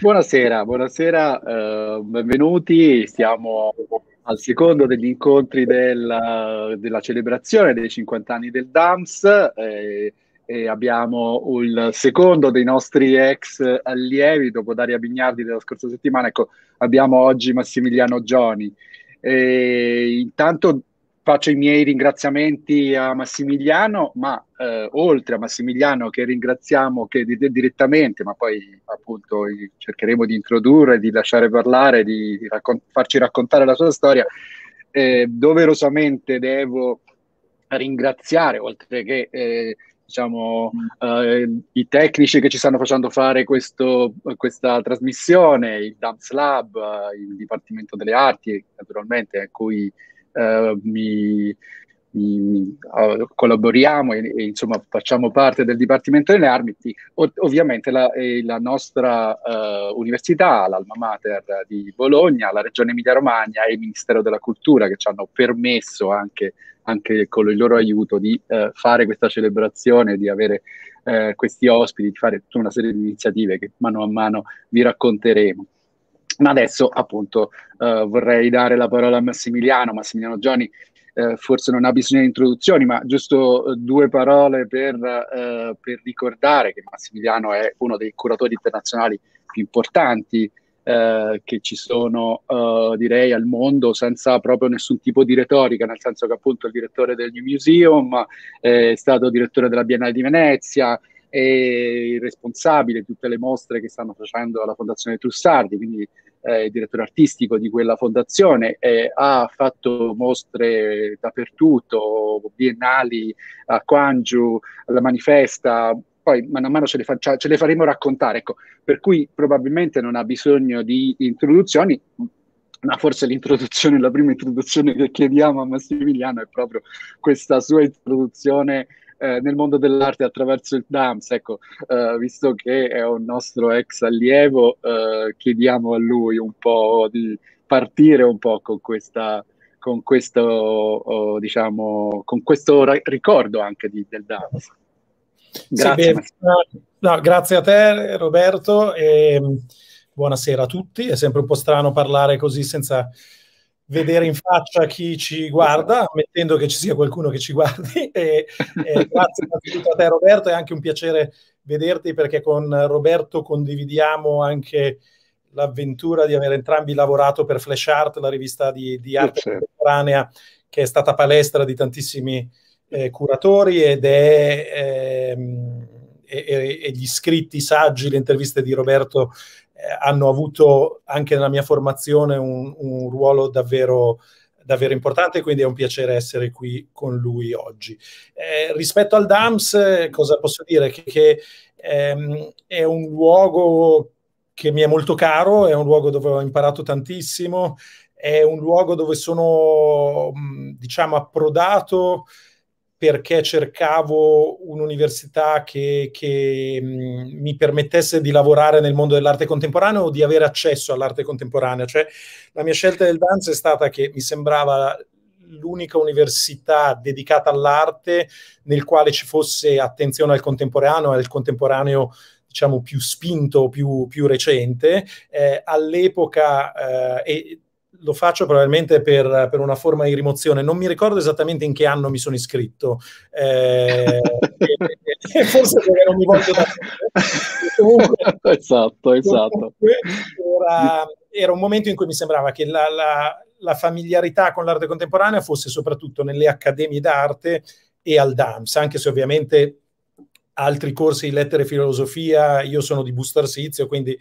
Buonasera, buonasera, eh, benvenuti. Siamo al secondo degli incontri del, della celebrazione dei 50 anni del DAMS eh, e abbiamo il secondo dei nostri ex allievi dopo Daria Bignardi della scorsa settimana. Ecco, abbiamo oggi Massimiliano Gioni. E intanto faccio i miei ringraziamenti a Massimiliano, ma eh, oltre a Massimiliano che ringraziamo che di, di, direttamente, ma poi appunto cercheremo di introdurre, di lasciare parlare, di, di farci raccontare la sua storia, eh, doverosamente devo ringraziare, oltre che eh, diciamo, eh, i tecnici che ci stanno facendo fare questo, questa trasmissione, il Dams Lab, eh, il Dipartimento delle Arti, naturalmente, a cui eh, mi, mi, uh, collaboriamo e, e, insomma facciamo parte del Dipartimento delle Armi, o, ovviamente la, eh, la nostra uh, università, l'Alma Mater di Bologna, la Regione Emilia-Romagna e il Ministero della Cultura che ci hanno permesso anche, anche con il loro aiuto di uh, fare questa celebrazione, di avere eh, questi ospiti, di fare tutta una serie di iniziative che mano a mano vi racconteremo. Ma adesso appunto eh, vorrei dare la parola a Massimiliano. Massimiliano Gioni eh, forse non ha bisogno di introduzioni, ma giusto eh, due parole per, eh, per ricordare che Massimiliano è uno dei curatori internazionali più importanti eh, che ci sono, eh, direi, al mondo senza proprio nessun tipo di retorica, nel senso che appunto è il direttore del New Museum, eh, è stato direttore della Biennale di Venezia, è il responsabile di tutte le mostre che stanno facendo alla Fondazione Trussardi, quindi eh, direttore artistico di quella fondazione, eh, ha fatto mostre dappertutto, biennali a Quangiu, alla Manifesta, poi man mano ce le, fa, cioè ce le faremo raccontare, ecco. per cui probabilmente non ha bisogno di introduzioni, ma forse l'introduzione, la prima introduzione che chiediamo a Massimiliano è proprio questa sua introduzione eh, nel mondo dell'arte attraverso il DAMS, ecco, eh, visto che è un nostro ex allievo, eh, chiediamo a lui un po' di partire un po' con questa con questo, oh, diciamo, con questo ricordo anche di, del DAMS. Grazie. Sì, no, grazie a te Roberto e mm, buonasera a tutti. È sempre un po' strano parlare così senza vedere in faccia chi ci guarda, ammettendo che ci sia qualcuno che ci guardi. E, e grazie innanzitutto a te Roberto, è anche un piacere vederti perché con Roberto condividiamo anche l'avventura di aver entrambi lavorato per Flash Art, la rivista di, di arte certo. contemporanea che è stata palestra di tantissimi eh, curatori ed è... Ehm, e, e, gli scritti, saggi, le interviste di Roberto eh, hanno avuto anche nella mia formazione un, un ruolo davvero davvero importante, quindi è un piacere essere qui con lui oggi. Eh, rispetto al DAMS, eh, cosa posso dire? Che, che ehm, è un luogo che mi è molto caro, è un luogo dove ho imparato tantissimo, è un luogo dove sono, diciamo, approdato perché cercavo un'università che, che mh, mm, mi permettesse di lavorare nel mondo dell'arte contemporanea o di avere accesso all'arte contemporanea. Cioè, la mia scelta del danza è stata che mi sembrava l'unica università dedicata all'arte nel quale ci fosse attenzione al contemporaneo, al contemporaneo diciamo più spinto, più, più recente. Eh, all'epoca eh, e, lo faccio probabilmente per, per, una forma di rimozione, non mi ricordo esattamente in che anno mi sono iscritto, eh, e, e forse perché non mi voglio Comunque, esatto, esatto. Era, era, un momento in cui mi sembrava che la, la, la familiarità con l'arte contemporanea fosse soprattutto nelle accademie d'arte e al DAMS, anche se ovviamente altri corsi di lettere e filosofia, io sono di Bustarsizio, quindi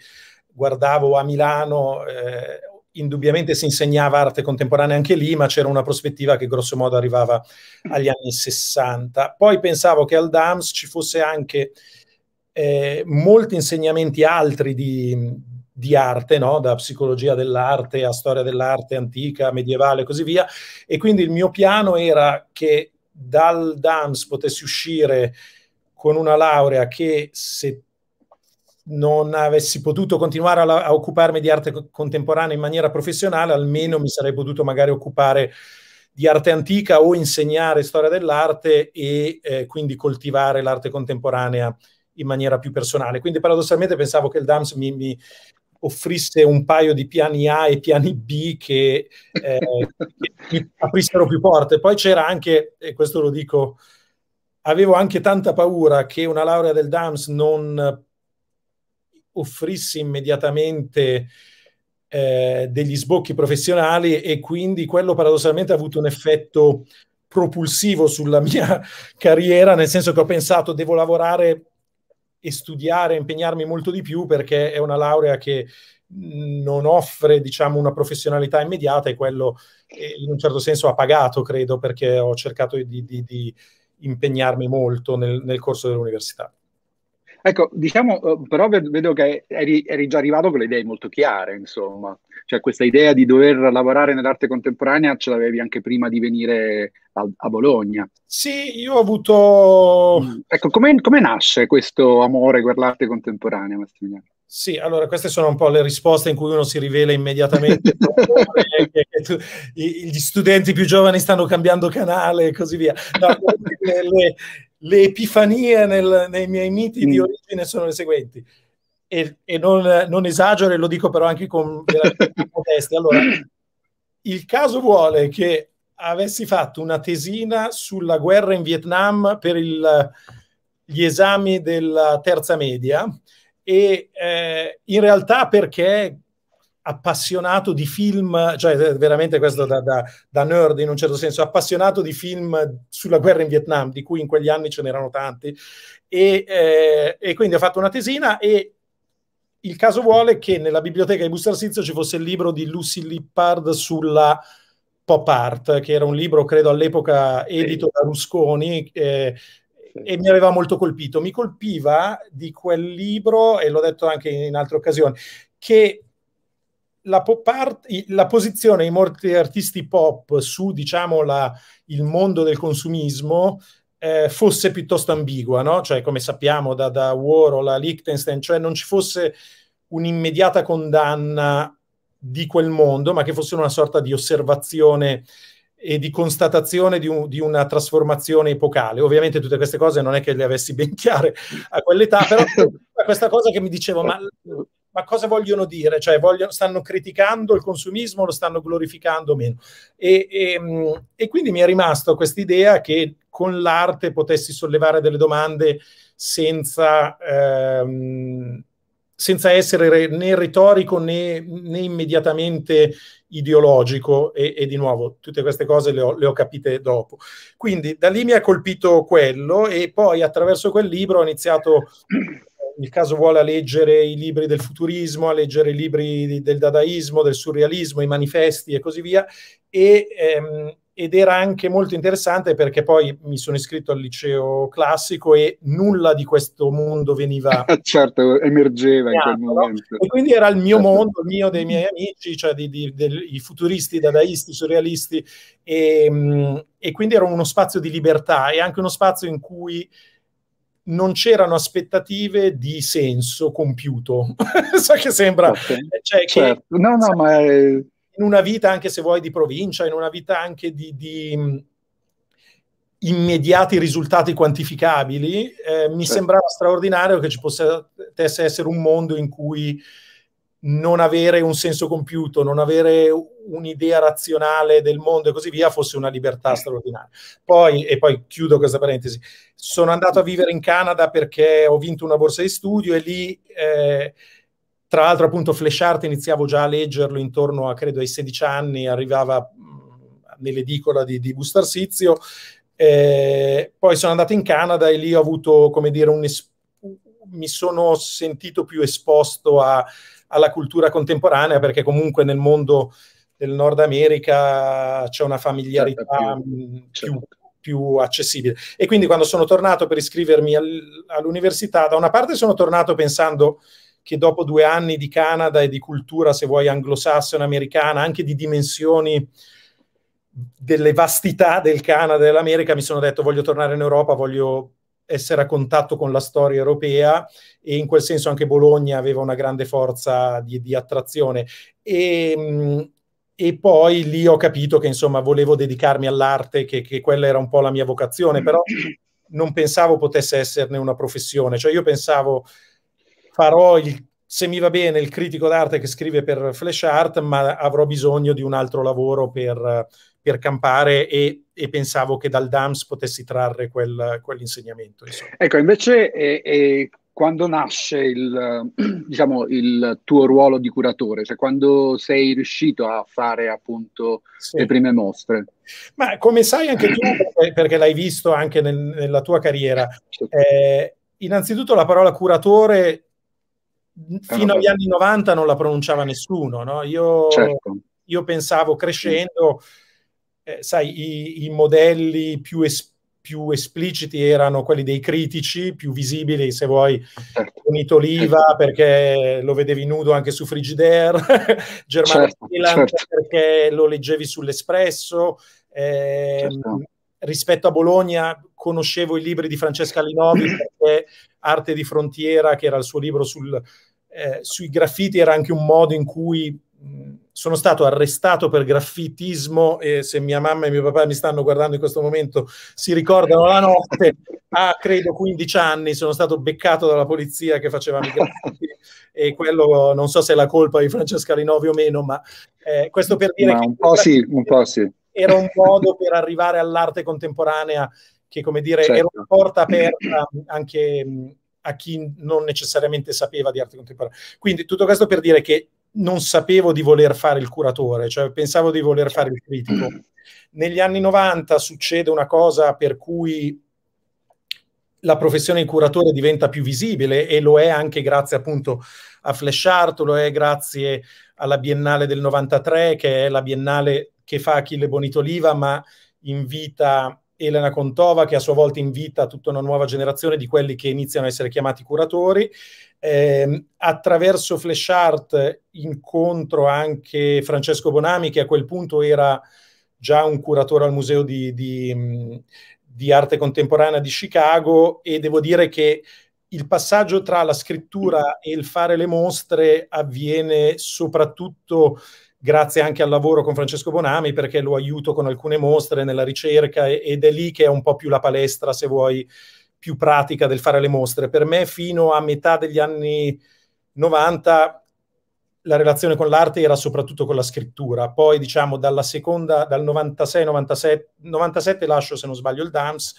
guardavo a Milano, eh, indubbiamente si insegnava arte contemporanea anche lì, ma c'era una prospettiva che grosso modo arrivava agli anni 60. Poi pensavo che al DAMS ci fosse anche eh, molti insegnamenti altri di, di arte, no? da psicologia dell'arte a storia dell'arte antica, medievale e così via. E quindi il mio piano era che dal DAMS potessi uscire con una laurea che se non avessi potuto continuare a, a occuparmi di arte contemporanea in maniera professionale, almeno mi sarei potuto magari occupare di arte antica o insegnare storia dell'arte e eh, quindi coltivare l'arte contemporanea in maniera più personale. Quindi paradossalmente pensavo che il DAMS mi, mi offrisse un paio di piani A e piani B che, eh, che aprissero più porte. Poi c'era anche, e questo lo dico, avevo anche tanta paura che una laurea del DAMS non offrissi immediatamente eh, degli sbocchi professionali e quindi quello paradossalmente ha avuto un effetto propulsivo sulla mia carriera, nel senso che ho pensato devo lavorare e studiare, impegnarmi molto di più perché è una laurea che non offre diciamo una professionalità immediata e quello eh, in un certo senso ha pagato credo perché ho cercato di, di, di impegnarmi molto nel, nel corso dell'università. Ecco, diciamo, eh, però vedo che eri, eri, già arrivato con le idee molto chiare, insomma. Cioè, questa idea di dover lavorare nell'arte contemporanea ce l'avevi anche prima di venire a, a Bologna. Sì, io ho avuto... Mm. Ecco, come, come nasce questo amore per l'arte contemporanea, Massimiliano? Sì, allora queste sono un po' le risposte in cui uno si rivela immediatamente. Eh, gli studenti più giovani stanno cambiando canale e così via. No, le, le epifanie nel, nei miei miti mm. di origine sono le seguenti. E, e non, non, esagero e lo dico però anche con modestia. Allora, il caso vuole che avessi fatto una tesina sulla guerra in Vietnam per il, gli esami della terza media e eh, in realtà perché appassionato di film, cioè eh, veramente questo da, da, da, nerd in un certo senso, appassionato di film sulla guerra in Vietnam, di cui in quegli anni ce n'erano tanti, e, eh, e quindi ho fatto una tesina e il caso vuole che nella biblioteca di Bustarsizio ci fosse il libro di Lucy Lippard sulla pop art, che era un libro credo all'epoca edito da Rusconi, eh, e mi aveva molto colpito. Mi colpiva di quel libro, e l'ho detto anche in altre occasioni, che la, art, la, posizione di molti artisti pop su diciamo, la, il mondo del consumismo eh, fosse piuttosto ambigua, no? cioè, come sappiamo da, da Warhol a Liechtenstein, cioè non ci fosse un'immediata condanna di quel mondo, ma che fosse una sorta di osservazione e di constatazione di, un, di, una trasformazione epocale. Ovviamente tutte queste cose non è che le avessi ben chiare a quell'età, però questa cosa che mi dicevo, ma ma cosa vogliono dire? Cioè, vogliono, stanno criticando il consumismo, lo stanno glorificando o meno? E, e, ehm, e quindi mi è rimasta quest'idea che con l'arte potessi sollevare delle domande senza, ehm, senza essere né retorico né, né immediatamente ideologico e, e, di nuovo tutte queste cose le ho, le ho, capite dopo. Quindi da lì mi ha colpito quello e poi attraverso quel libro ho iniziato il caso vuole a leggere i libri del futurismo, a leggere i libri del dadaismo, del surrealismo, i manifesti e così via. E, ehm, ed era anche molto interessante perché poi mi sono iscritto al liceo classico e nulla di questo mondo veniva certo emergeva in quel momento no? e quindi era il mio certo. mondo, il mio dei miei amici cioè di, di, dei futuristi, dadaisti, surrealisti e, ehm, e quindi era uno spazio di libertà e anche uno spazio in cui non c'erano aspettative di senso compiuto. so che sembra... Okay. Eh, cioè, certo. che, no, no, ma... È... In una vita anche se vuoi di provincia, in una vita anche di, di mm, immediati risultati quantificabili, eh, mi certo. sembrava straordinario che ci potesse essere un mondo in cui non avere un senso compiuto, non avere un'idea razionale del mondo e così via fosse una libertà straordinaria. Poi, e poi chiudo questa parentesi, sono andato a vivere in Canada perché ho vinto una borsa di studio e lì, eh, tra l'altro appunto Art iniziavo già a leggerlo intorno a credo ai 16 anni, arrivava mm, nell'edicola di, di Bustar Sizio, eh, poi sono andato in Canada e lì ho avuto, come dire, un es- mi sono sentito più esposto a, alla cultura contemporanea perché comunque nel mondo del Nord America c'è una familiarità certo, mm, più, certo. più più accessibile. E quindi quando sono tornato per iscrivermi al, all'università, da una parte sono tornato pensando che dopo due anni di Canada e di cultura, se vuoi, anglosassone, americana, anche di dimensioni delle vastità del Canada e dell'America, mi sono detto voglio tornare in Europa, voglio essere a contatto con la storia europea e in quel senso anche Bologna aveva una grande forza di, di attrazione. E, mm, e poi lì ho capito che insomma volevo dedicarmi all'arte, che, che, quella era un po' la mia vocazione, però non pensavo potesse esserne una professione, cioè io pensavo farò il, se mi va bene il critico d'arte che scrive per Flash Art, ma avrò bisogno di un altro lavoro per, per campare e, e, pensavo che dal DAMS potessi trarre quel, quell'insegnamento. Insomma. Ecco, invece eh, eh, quando nasce il, diciamo, il, tuo ruolo di curatore, cioè quando sei riuscito a fare appunto sì. le prime mostre. Ma come sai anche tu, perché l'hai visto anche nel, nella tua carriera, eh, innanzitutto la parola curatore fino agli anni 90 non la pronunciava nessuno, no? io, certo. io, pensavo crescendo, eh, sai, i, i, modelli più esperti più espliciti erano quelli dei critici, più visibili se vuoi, certo. Bonito Oliva certo. perché lo vedevi nudo anche su Frigidaire, Germano certo, certo, perché lo leggevi sull'Espresso, eh, certo. rispetto a Bologna conoscevo i libri di Francesca Linovi perché Arte di Frontiera, che era il suo libro sul, eh, sui graffiti, era anche un modo in cui sono stato arrestato per graffitismo e se mia mamma e mio papà mi stanno guardando in questo momento si ricordano la notte a ah, credo 15 anni sono stato beccato dalla polizia che faceva graffiti e quello non so se è la colpa di Francesca Rinovi o meno ma eh, questo per dire no, che un po sì, un po sì. era un modo per arrivare all'arte contemporanea che come dire certo. era una porta aperta anche a chi non necessariamente sapeva di arte contemporanea quindi tutto questo per dire che non sapevo di voler fare il curatore, cioè pensavo di voler fare il critico. Mm. Negli anni 90 succede una cosa per cui la professione di curatore diventa più visibile e lo è anche grazie appunto a Flash Art, lo è grazie alla Biennale del 93 che è la biennale che fa Achille Bonitoliva ma invita Elena Contova che a sua volta invita tutta una nuova generazione di quelli che iniziano a essere chiamati curatori. Eh, attraverso Flash Art incontro anche Francesco Bonami che a quel punto era già un curatore al Museo di, di, di Arte Contemporanea di Chicago e devo dire che il passaggio tra la scrittura e il fare le mostre avviene soprattutto grazie anche al lavoro con Francesco Bonami perché lo aiuto con alcune mostre nella ricerca ed è lì che è un po' più la palestra, se vuoi, più pratica del fare le mostre. Per me fino a metà degli anni 90 la relazione con l'arte era soprattutto con la scrittura. Poi, diciamo, dalla seconda, dal 96, 97, 97 lascio, se non sbaglio, il DAMS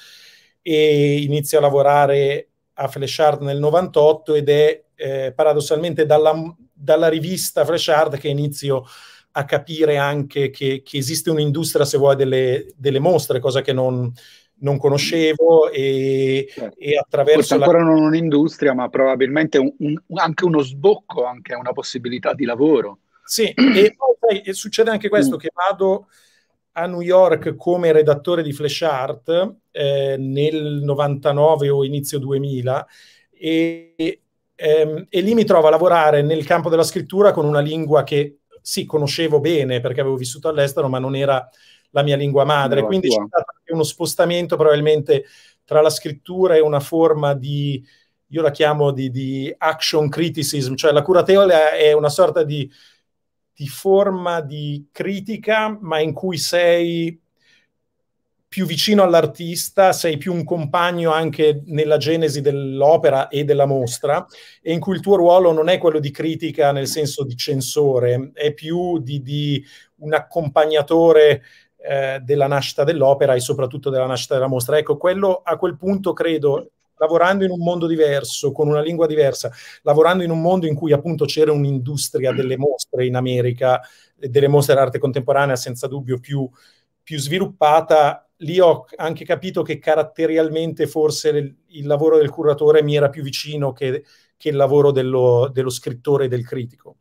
e inizio a lavorare a Flash Art nel 98 ed è eh, paradossalmente dalla, dalla rivista Flash Art che inizio a capire anche che, che esiste un'industria, se vuoi, delle, delle mostre, cosa che non, non conoscevo e, certo. e attraverso... Forse ancora la... non un'industria, ma probabilmente un, un, anche uno sbocco, anche una possibilità di lavoro. Sì, e poi e succede anche questo, mm. che vado a New York come redattore di Flash Art eh, nel 99 o inizio 2000 e, ehm, e lì mi trovo a lavorare nel campo della scrittura con una lingua che sì, conoscevo bene perché avevo vissuto all'estero, ma non era la mia lingua madre. No, Quindi tua. c'è stato anche uno spostamento probabilmente tra la scrittura e una forma di, io la chiamo di, di action criticism, cioè la curatela è una sorta di, di forma di critica, ma in cui sei più vicino all'artista, sei più un compagno anche nella genesi dell'opera e della mostra, e in cui il tuo ruolo non è quello di critica nel senso di censore, è più di, di un accompagnatore eh, della nascita dell'opera e soprattutto della nascita della mostra. Ecco, quello a quel punto credo lavorando in un mondo diverso, con una lingua diversa, lavorando in un mondo in cui appunto c'era un'industria delle mostre in America, delle mostre d'arte contemporanea senza dubbio più, più sviluppata, lì ho anche capito che caratterialmente forse il, il lavoro del curatore mi era più vicino che, che il lavoro dello, dello scrittore e del critico.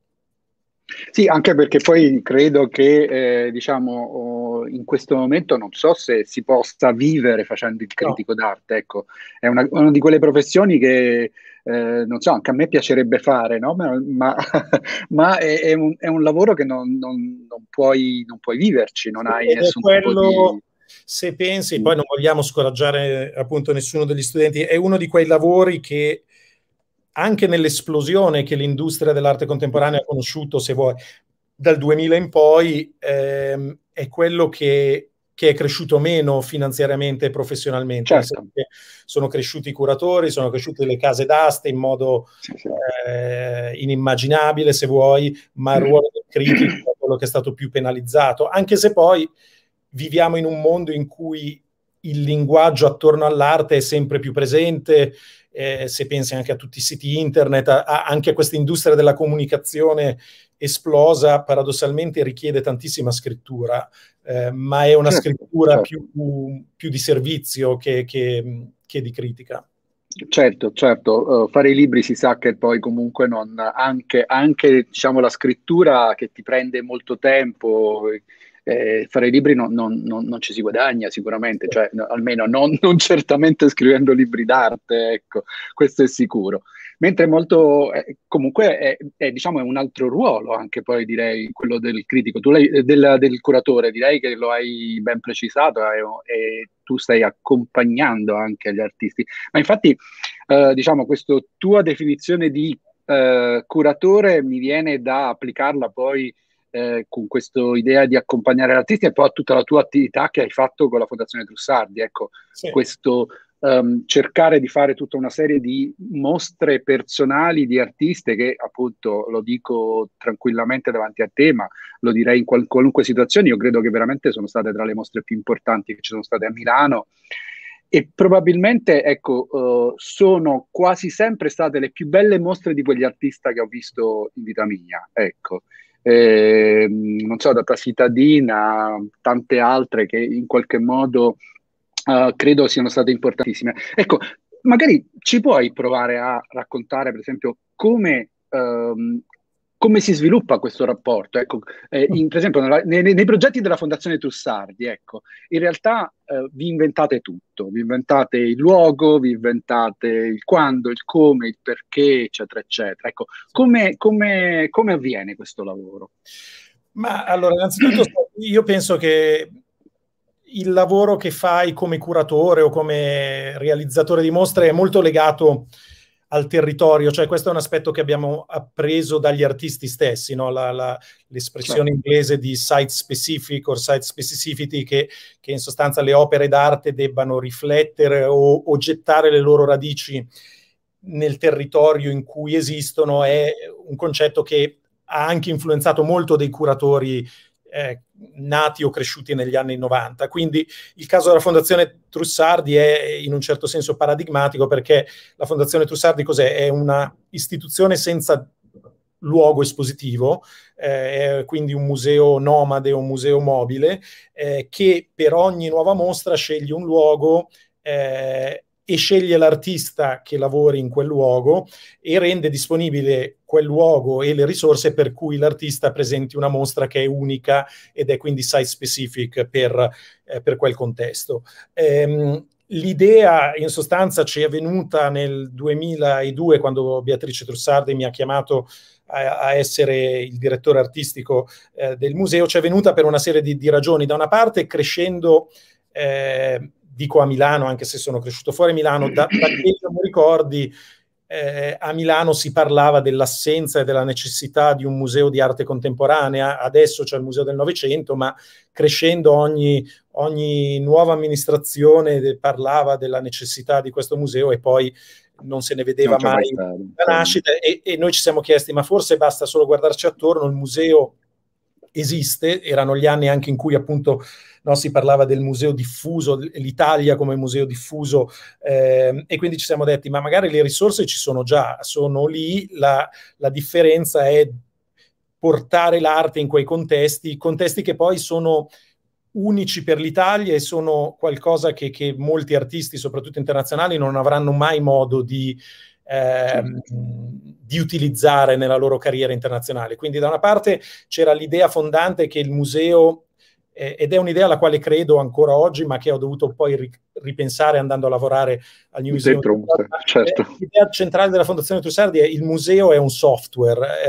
Sì, anche perché poi credo che, eh, diciamo, oh, in questo momento non so se si possa vivere facendo il critico no. d'arte, ecco, è una, una, di quelle professioni che eh, non so, anche a me piacerebbe fare, no? ma, ma, ma è, è, un, è, un, lavoro che non, non, non, puoi, non puoi, viverci, non sì, hai nessun quello... tipo di se pensi, poi non vogliamo scoraggiare appunto nessuno degli studenti, è uno di quei lavori che anche nell'esplosione che l'industria dell'arte contemporanea ha conosciuto, se vuoi, dal 2000 in poi, ehm, è quello che che è cresciuto meno finanziariamente e professionalmente. Certo. Sono cresciuti i curatori, sono cresciute le case d'aste in modo Eh, inimmaginabile, se vuoi, ma il mm. ruolo del critico è quello che è stato più penalizzato, anche se poi viviamo in un mondo in cui il linguaggio attorno all'arte è sempre più presente, eh, se pensi anche a tutti i siti internet, a, a, anche a questa industria della comunicazione esplosa, paradossalmente richiede tantissima scrittura eh, ma è una eh, scrittura certo. più, più, di servizio che, che, che, di critica. Certo, certo, uh, fare i libri si sa che poi comunque non, anche, anche diciamo, la scrittura che ti prende molto tempo, eh, fare i libri non, non, non, non, ci si guadagna sicuramente, cioè, no, almeno non, certamente scrivendo libri d'arte, ecco, questo è sicuro mentre molto eh, comunque è, è, diciamo, è, un altro ruolo anche poi direi quello del critico, eh, del, del, curatore, direi che lo hai ben precisato e, eh, e tu stai accompagnando anche gli artisti. Ma infatti eh, diciamo questa tua definizione di eh, curatore mi viene da applicarla poi eh, con questa idea di accompagnare l'artista e poi a tutta la tua attività che hai fatto con la Fondazione Trussardi. Ecco, sì. questo um, cercare di fare tutta una serie di mostre personali di artiste che appunto lo dico tranquillamente davanti a te, ma lo direi in qual- qualunque situazione, io credo che veramente sono state tra le mostre più importanti che ci sono state a Milano e probabilmente ecco, uh, sono quasi sempre state le più belle mostre di quegli artisti che ho visto in vita mia, ecco. Eh, non so, data cittadina, tante altre che in qualche modo uh, credo siano state importantissime. Ecco, magari ci puoi provare a raccontare, per esempio, come, um, come si sviluppa questo rapporto? Ecco, eh, mm. in, per esempio, nella, nei, nei, progetti della Fondazione Trussardi, ecco, in realtà eh, vi inventate tutto, vi inventate il luogo, vi inventate il quando, il come, il perché, eccetera, eccetera. Ecco, come, come, come avviene questo lavoro? Ma allora, innanzitutto io penso che il lavoro che fai come curatore o come realizzatore di mostre è molto legato al territorio, cioè questo è un aspetto che abbiamo appreso dagli artisti stessi, no? la, la, l'espressione certo. inglese di site specific o site specificity che, che, in sostanza le opere d'arte debbano riflettere o, o gettare le loro radici nel territorio in cui esistono è un concetto che ha anche influenzato molto dei curatori eh, nati o cresciuti negli anni 90. Quindi il caso della Fondazione Trussardi è in un certo senso paradigmatico perché la Fondazione Trussardi cos'è? È una istituzione senza luogo espositivo, eh, quindi un museo nomade, un museo mobile, eh, che per ogni nuova mostra sceglie un luogo eh, e sceglie l'artista che lavori in quel luogo e rende disponibile quel luogo e le risorse per cui l'artista presenti una mostra che è unica ed è quindi site specific per, eh, per quel contesto. Ehm, L'idea in sostanza ci è venuta nel 2002 quando Beatrice Trussardi mi ha chiamato a, essere il direttore artistico eh, del museo, ci è venuta per una serie di, di ragioni. Da una parte crescendo eh, dico a Milano, anche se sono cresciuto fuori Milano, da, da che non ricordi eh, a Milano si parlava dell'assenza e della necessità di un museo di arte contemporanea, adesso c'è il Museo del Novecento, ma crescendo ogni, ogni nuova amministrazione de- parlava della necessità di questo museo e poi non se ne vedeva mai, mai la nascita e, e noi ci siamo chiesti ma forse basta solo guardarci attorno, il museo esiste, erano gli anni anche in cui appunto no, si parlava del museo diffuso, l'Italia come museo diffuso eh, e quindi ci siamo detti ma magari le risorse ci sono già, sono lì, la, la differenza è portare l'arte in quei contesti, contesti che poi sono unici per l'Italia e sono qualcosa che, che molti artisti, soprattutto internazionali, non avranno mai modo di, Ehm, di utilizzare nella loro carriera internazionale. Quindi da una parte c'era l'idea fondante che il museo ed è un'idea alla quale credo ancora oggi, ma che ho dovuto poi ripensare andando a lavorare al New Museum. Dentro, certo. L'idea centrale della Fondazione Trussardi è che il museo è un software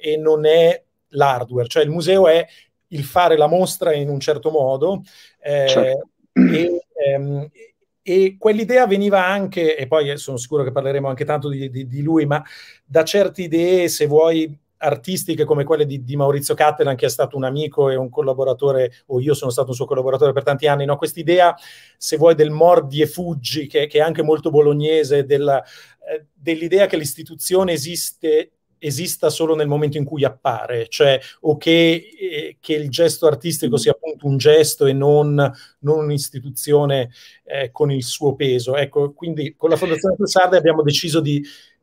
eh, e non è l'hardware, cioè il museo è il fare la mostra in un certo modo eh, certo. E, ehm, e quell'idea veniva anche, e poi eh, sono sicuro che parleremo anche tanto di, di, di lui, ma da certe idee, se vuoi, artistiche come quelle di, di, Maurizio Cattelan, che è stato un amico e un collaboratore, o io sono stato un suo collaboratore per tanti anni, no? quest'idea, se vuoi, del mordi e fuggi, che, che è anche molto bolognese, della, eh, dell'idea che l'istituzione esiste esista solo nel momento in cui appare, cioè o che, eh, che il gesto artistico mm. sia appunto un gesto e non, non un'istituzione eh, con il suo peso. Ecco, quindi con la Fondazione Sarda abbiamo deciso di,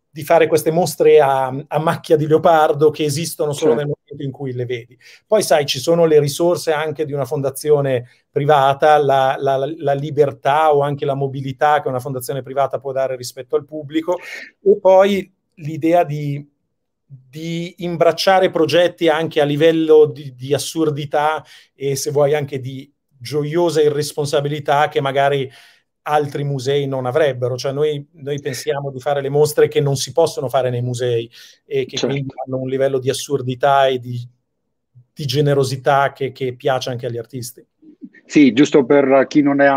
di fare queste mostre a, a, macchia di leopardo che esistono solo certo. nel momento in cui le vedi. Poi sai, ci sono le risorse anche di una fondazione privata, la, la, la, libertà o anche la mobilità che una fondazione privata può dare rispetto al pubblico e poi l'idea di di imbracciare progetti anche a livello di, di assurdità e se vuoi anche di gioiosa irresponsabilità che magari altri musei non avrebbero. Cioè noi, noi, pensiamo di fare le mostre che non si possono fare nei musei e che certo. quindi hanno un livello di assurdità e di, di generosità che, che, piace anche agli artisti. Sì, giusto per chi non è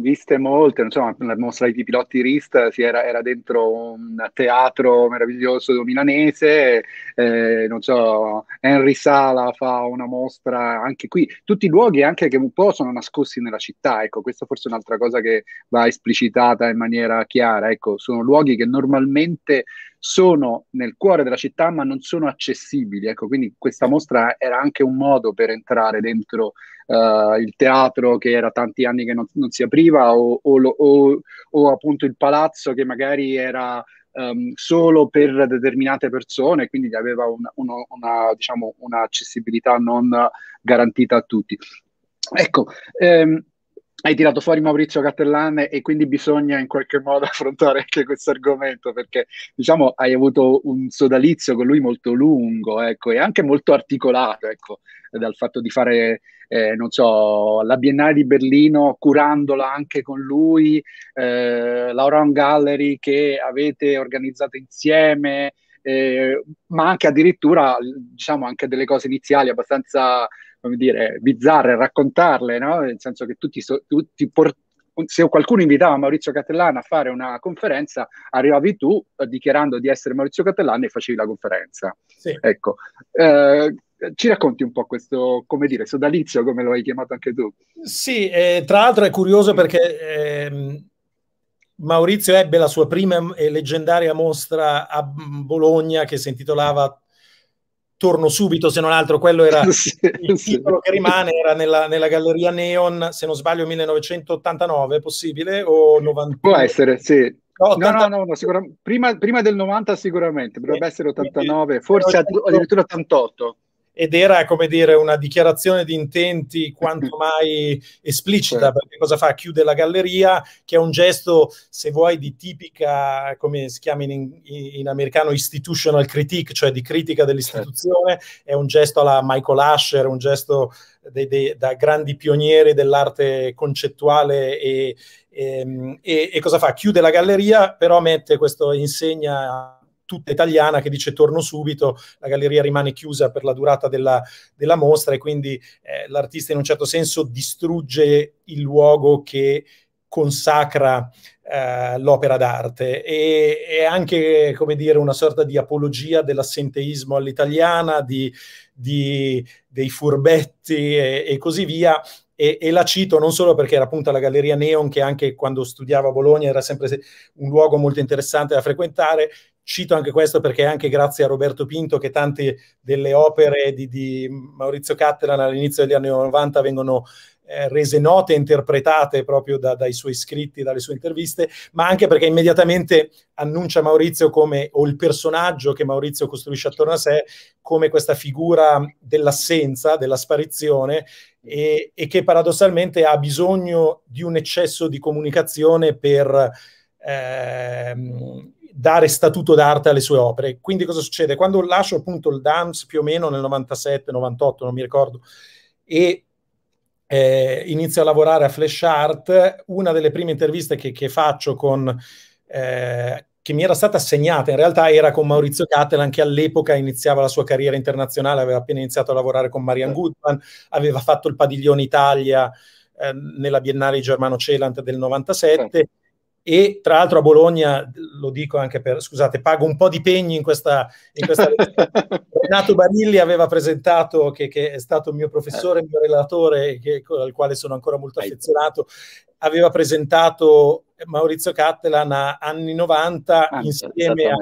viste molte, insomma, la mostra di piloti RIST era, era, dentro un teatro meraviglioso milanese, eh, non so, Henry Sala fa una mostra anche qui, tutti i luoghi anche che un po' sono nascosti nella città, ecco, questa forse è un'altra cosa che va esplicitata in maniera chiara, ecco, sono luoghi che normalmente sono nel cuore della città ma non sono accessibili. Ecco, quindi questa mostra era anche un modo per entrare dentro uh, il teatro che era tanti anni che non, non si apriva arriva o, o, o, o appunto il palazzo che magari era um, solo per determinate persone, quindi aveva una, una, una, diciamo, un'accessibilità non garantita a tutti. Ecco, ehm, hai tirato fuori Maurizio Cattellan e quindi bisogna in qualche modo affrontare anche questo argomento perché diciamo hai avuto un sodalizio con lui molto lungo ecco, e anche molto articolato ecco, dal fatto di fare eh, non so, la Biennale di Berlino curandola anche con lui, eh, la Oran Gallery che avete organizzato insieme, eh, ma anche addirittura diciamo anche delle cose iniziali abbastanza come dire, bizzarre, raccontarle, no? nel senso che tutti, tutti portavano se qualcuno invitava Maurizio Catellana a fare una conferenza, arrivavi tu eh, dichiarando di essere Maurizio Catellana e facevi la conferenza. Sì. Ecco. Eh, ci racconti un po' questo, come dire, sodalizio, come lo hai chiamato anche tu? Sì, eh, tra l'altro è curioso mm. perché eh, Maurizio ebbe la sua prima e eh, leggendaria mostra a Bologna che si intitolava torno subito se non altro, quello era sì, il titolo sì. che rimane, era nella, nella, galleria Neon, se non sbaglio 1989, possibile? O 90? Può essere, sì. No, 80... no, no, no sicura... prima, prima, del 90 sicuramente, dovrebbe essere 89, forse addirittura 88 ed era, come dire, una dichiarazione di intenti quanto mai esplicita, certo. perché cosa fa? Chiude la galleria, che è un gesto, se vuoi, di tipica, come si chiama in, in americano, institutional critique, cioè di critica dell'istituzione, certo. è un gesto alla Michael Asher, un gesto de, de, da grandi pionieri dell'arte concettuale e, e, ehm, e, e cosa fa? Chiude la galleria, però mette questo insegna tutta italiana che dice torno subito, la galleria rimane chiusa per la durata della, della mostra e quindi eh, l'artista in un certo senso distrugge il luogo che consacra eh, l'opera d'arte e, e anche, come dire, una sorta di apologia dell'assenteismo all'italiana, di, di, dei furbetti e, e così via, e, e, la cito non solo perché era appunto la Galleria Neon, che anche quando studiavo a Bologna era sempre un luogo molto interessante da frequentare, Cito anche questo perché anche grazie a Roberto Pinto che tante delle opere di, di Maurizio Cattelan all'inizio degli anni 90 vengono eh, rese note e interpretate proprio da, dai suoi scritti, dalle sue interviste, ma anche perché immediatamente annuncia Maurizio come, o il personaggio che Maurizio costruisce attorno a sé, come questa figura dell'assenza, della sparizione, e, e che paradossalmente ha bisogno di un eccesso di comunicazione per... Ehm, dare statuto d'arte alle sue opere. Quindi cosa succede? Quando lascio appunto il DAMS più o meno nel 97-98, non mi ricordo, e eh, inizio a lavorare a Flash Art, una delle prime interviste che, che faccio con... Eh, che mi era stata assegnata, in realtà era con Maurizio Cattelan, che all'epoca iniziava la sua carriera internazionale, aveva appena iniziato a lavorare con Marian Goodman, aveva fatto il padiglione Italia eh, nella Biennale Germano Celant del 97, sì e tra l'altro a Bologna, lo dico anche per, scusate, pago un po' di pegni in questa... In questa Renato Barilli aveva presentato, che, che, è stato mio professore, mio relatore, che, al quale sono ancora molto affezionato, aveva presentato Maurizio Cattelan a anni 90 ah, insieme a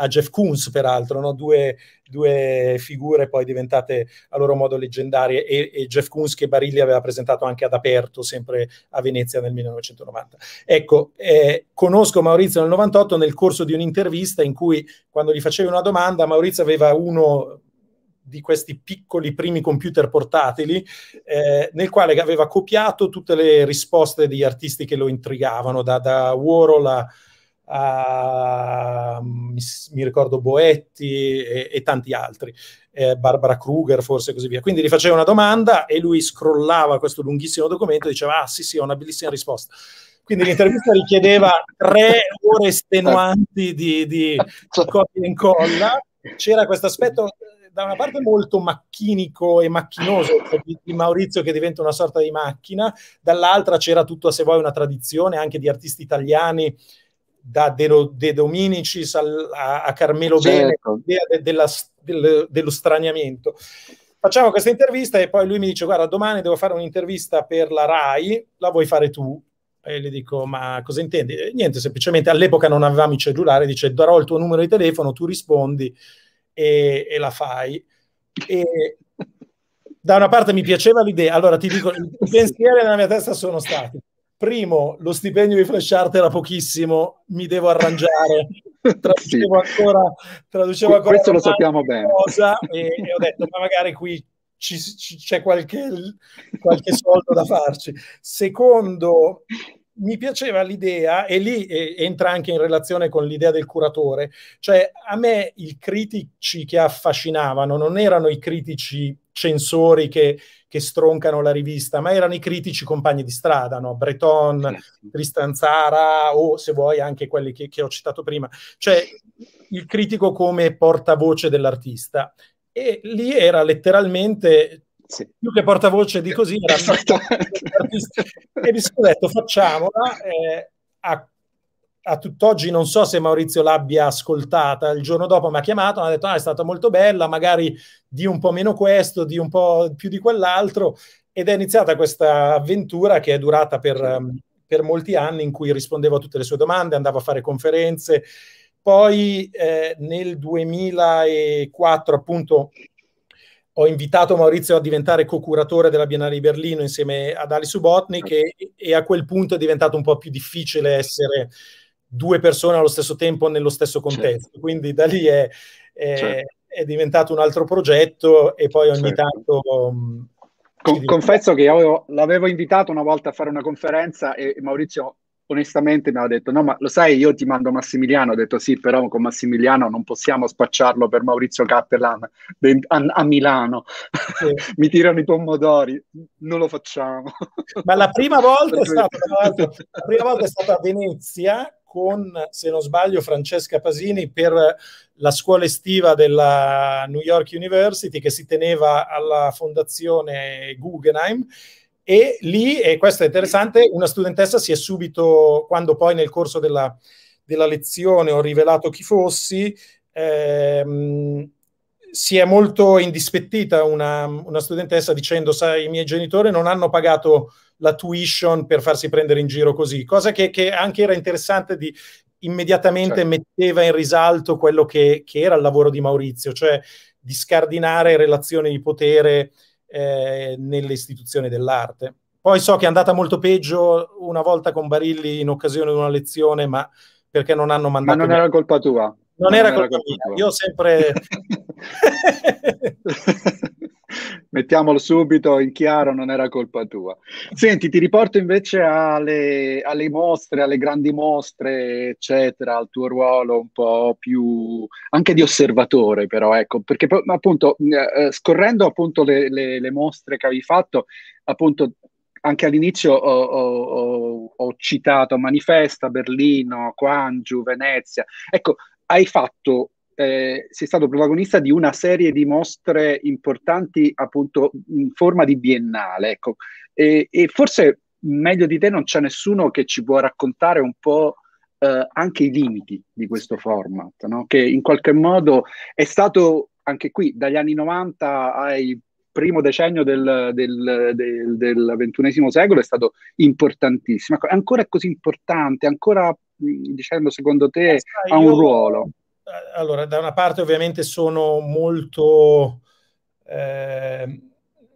a Jeff Koons, peraltro, no? due, due, figure poi diventate a loro modo leggendarie, e, e Jeff Koons che Barilli aveva presentato anche ad aperto, sempre a Venezia nel 1990. Ecco, eh, conosco Maurizio nel 98 nel corso di un'intervista in cui quando gli facevi una domanda, Maurizio aveva uno di questi piccoli primi computer portatili, eh, nel quale aveva copiato tutte le risposte degli artisti che lo intrigavano, da, da Warhol a, a, ehm, mi, mi, ricordo Boetti e, e tanti altri, eh, Barbara Kruger forse e così via. Quindi gli faceva una domanda e lui scrollava questo lunghissimo documento e diceva ah sì sì ho una bellissima risposta. Quindi l'intervista richiedeva tre ore estenuanti di, di copia e incolla. C'era questo aspetto eh, da una parte molto macchinico e macchinoso cioè di Maurizio che diventa una sorta di macchina, dall'altra c'era tutto, se vuoi, una tradizione anche di artisti italiani da De, De Dominicis a, a, Carmelo certo. Bene, de, della, del, dello straniamento. Facciamo questa intervista e poi lui mi dice guarda domani devo fare un'intervista per la RAI, la vuoi fare tu? E gli dico ma cosa intendi? E niente, semplicemente all'epoca non avevamo i cellulari, dice darò il tuo numero di telefono, tu rispondi e, e la fai. E, da una parte mi piaceva l'idea, allora ti dico, i pensieri nella mia testa sono stati primo, lo stipendio di Flash Art era pochissimo, mi devo arrangiare. Traducevo sì. ancora, traducevo ancora questo lo sappiamo bene. E, e, ho detto, ma magari qui ci, ci, c'è qualche, qualche soldo da farci. Secondo, mi piaceva l'idea, e lì eh, entra anche in relazione con l'idea del curatore, cioè a me i critici che affascinavano non erano i critici censori che che stroncano la rivista, ma erano i critici compagni di strada, no? Breton, certo. Tristan Zara o se vuoi anche quelli che, che ho citato prima, cioè il critico come portavoce dell'artista. E lì era letteralmente sì. più che portavoce di così era e mi sono detto facciamola eh, a a tutt'oggi non so se Maurizio l'abbia ascoltata, il giorno dopo mi ha chiamato, mi ha detto ah, è stata molto bella, magari di un po' meno questo, di un po' più di quell'altro, ed è iniziata questa avventura che è durata per, ehm, per molti anni in cui rispondevo a tutte le sue domande, andavo a fare conferenze, poi eh, nel 2004 appunto ho invitato Maurizio a diventare co-curatore della Biennale di Berlino insieme ad Ali Subotnik e, e a quel punto è diventato un po' più difficile essere due persone allo stesso tempo nello stesso certo. contesto. Certo. Quindi da lì è, è, certo. è, diventato un altro progetto e poi ogni certo. tanto... Um, Con, confesso che avevo, l'avevo invitato una volta a fare una conferenza e Maurizio onestamente mi ha detto no ma lo sai io ti mando Massimiliano ho detto sì però con Massimiliano non possiamo spacciarlo per Maurizio Cattelan a, a Milano sì. mi tirano i pomodori non lo facciamo ma la prima volta, è stata, la prima volta è stata a Venezia con, se non sbaglio, Francesca Pasini per la scuola estiva della New York University che si teneva alla fondazione Guggenheim e lì, e questo è interessante, una studentessa si è subito, quando poi nel corso della, della lezione ho rivelato chi fossi, ehm, si è molto indispettita una, una, studentessa dicendo, sai, i miei genitori non hanno pagato la tuition per farsi prendere in giro così, cosa che, che anche era interessante di immediatamente certo. metteva in risalto quello che, che, era il lavoro di Maurizio, cioè di scardinare relazioni di potere eh, nelle istituzioni dell'arte. Poi so che è andata molto peggio una volta con Barilli in occasione di una lezione, ma perché non hanno mandato... Ma non me. era colpa tua. Non, non era, era colpa, mia, tua. io sempre... Mettiamolo subito in chiaro, non era colpa tua. Senti, ti riporto invece alle, alle, mostre, alle grandi mostre, eccetera, al tuo ruolo un po' più anche di osservatore, però ecco, perché appunto eh, eh, scorrendo appunto le, le, le mostre che avevi fatto, appunto anche all'inizio ho, ho, ho, citato Manifesta, Berlino, Quangiu, Venezia. Ecco, hai fatto eh, sei stato protagonista di una serie di mostre importanti appunto in forma di biennale, ecco. e, e forse meglio di te non c'è nessuno che ci può raccontare un po' eh, anche i limiti di questo format, no? che in qualche modo è stato anche qui dagli anni 90 ai primo decennio del, del, del, del ventunesimo secolo è stato importantissimo. Ecco, ancora è così importante, ancora dicendo secondo te eh, ha un io, ruolo allora, da una parte ovviamente sono molto... Eh,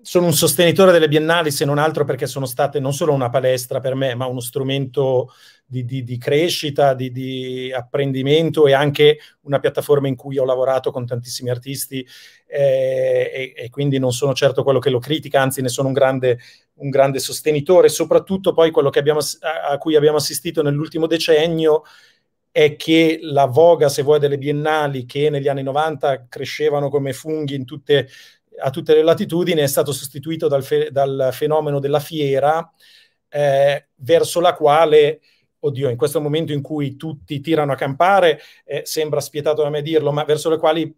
sono un sostenitore delle biennali, se non altro perché sono state non solo una palestra per me, ma uno strumento di, di, di crescita, di, di, apprendimento e anche una piattaforma in cui ho lavorato con tantissimi artisti eh, e, e, quindi non sono certo quello che lo critica, anzi ne sono un grande, un grande sostenitore, soprattutto poi quello abbiamo, a, a cui abbiamo assistito nell'ultimo decennio è che la voga, se vuoi, delle biennali che negli anni 90 crescevano come funghi tutte, a tutte le latitudini è stato sostituito dal, fe, dal fenomeno della fiera, eh, verso la quale oddio, in questo momento in cui tutti tirano a campare, eh, sembra spietato a me dirlo, ma verso le quali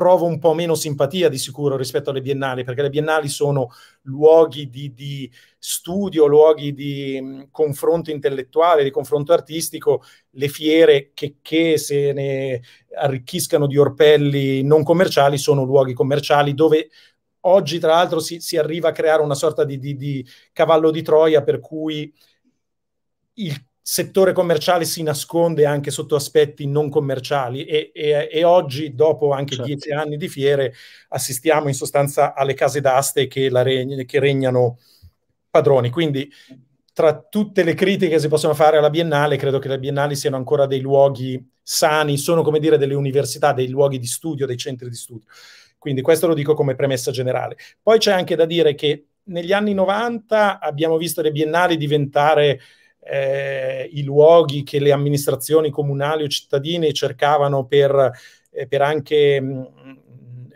provo un po' meno simpatia di sicuro rispetto alle biennali, perché le biennali sono luoghi di, di studio, luoghi di mh, confronto intellettuale, di confronto artistico, le fiere che, che se ne arricchiscano di orpelli non commerciali sono luoghi commerciali dove oggi tra l'altro si, si, arriva a creare una sorta di, di, di, cavallo di Troia per cui il settore commerciale si nasconde anche sotto aspetti non commerciali e, e, e oggi, dopo anche certo. dieci anni di fiere, assistiamo in sostanza alle case d'aste che, reg- che regnano padroni. Quindi tra tutte le critiche che si possono fare alla Biennale, credo che le Biennali siano ancora dei luoghi sani, sono come dire delle università, dei luoghi di studio, dei centri di studio. Quindi questo lo dico come premessa generale. Poi c'è anche da dire che negli anni 90 abbiamo visto le Biennali diventare eh, i luoghi che le amministrazioni comunali o cittadine cercavano per, eh, per anche mh, mm,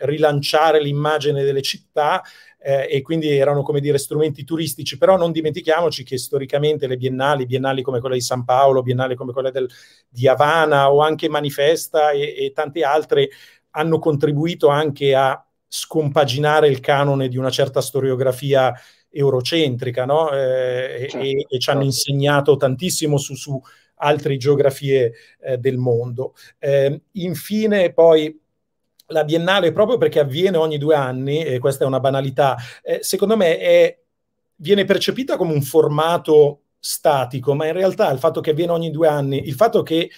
rilanciare l'immagine delle città eh, e quindi erano come dire strumenti turistici, però non dimentichiamoci che storicamente le biennali, biennali come quella di San Paolo, biennali come quella del, di Havana o anche Manifesta e, e tante altre hanno contribuito anche a scompaginare il canone di una certa storiografia eurocentrica, no? eh, certo, e, e, ci hanno certo. insegnato tantissimo su, su altre geografie eh, del mondo. Eh, infine, poi. La biennale, proprio perché avviene ogni due anni, e questa è una banalità, eh, secondo me è, viene percepita come un formato statico, ma in realtà il fatto che avviene ogni due anni, il fatto che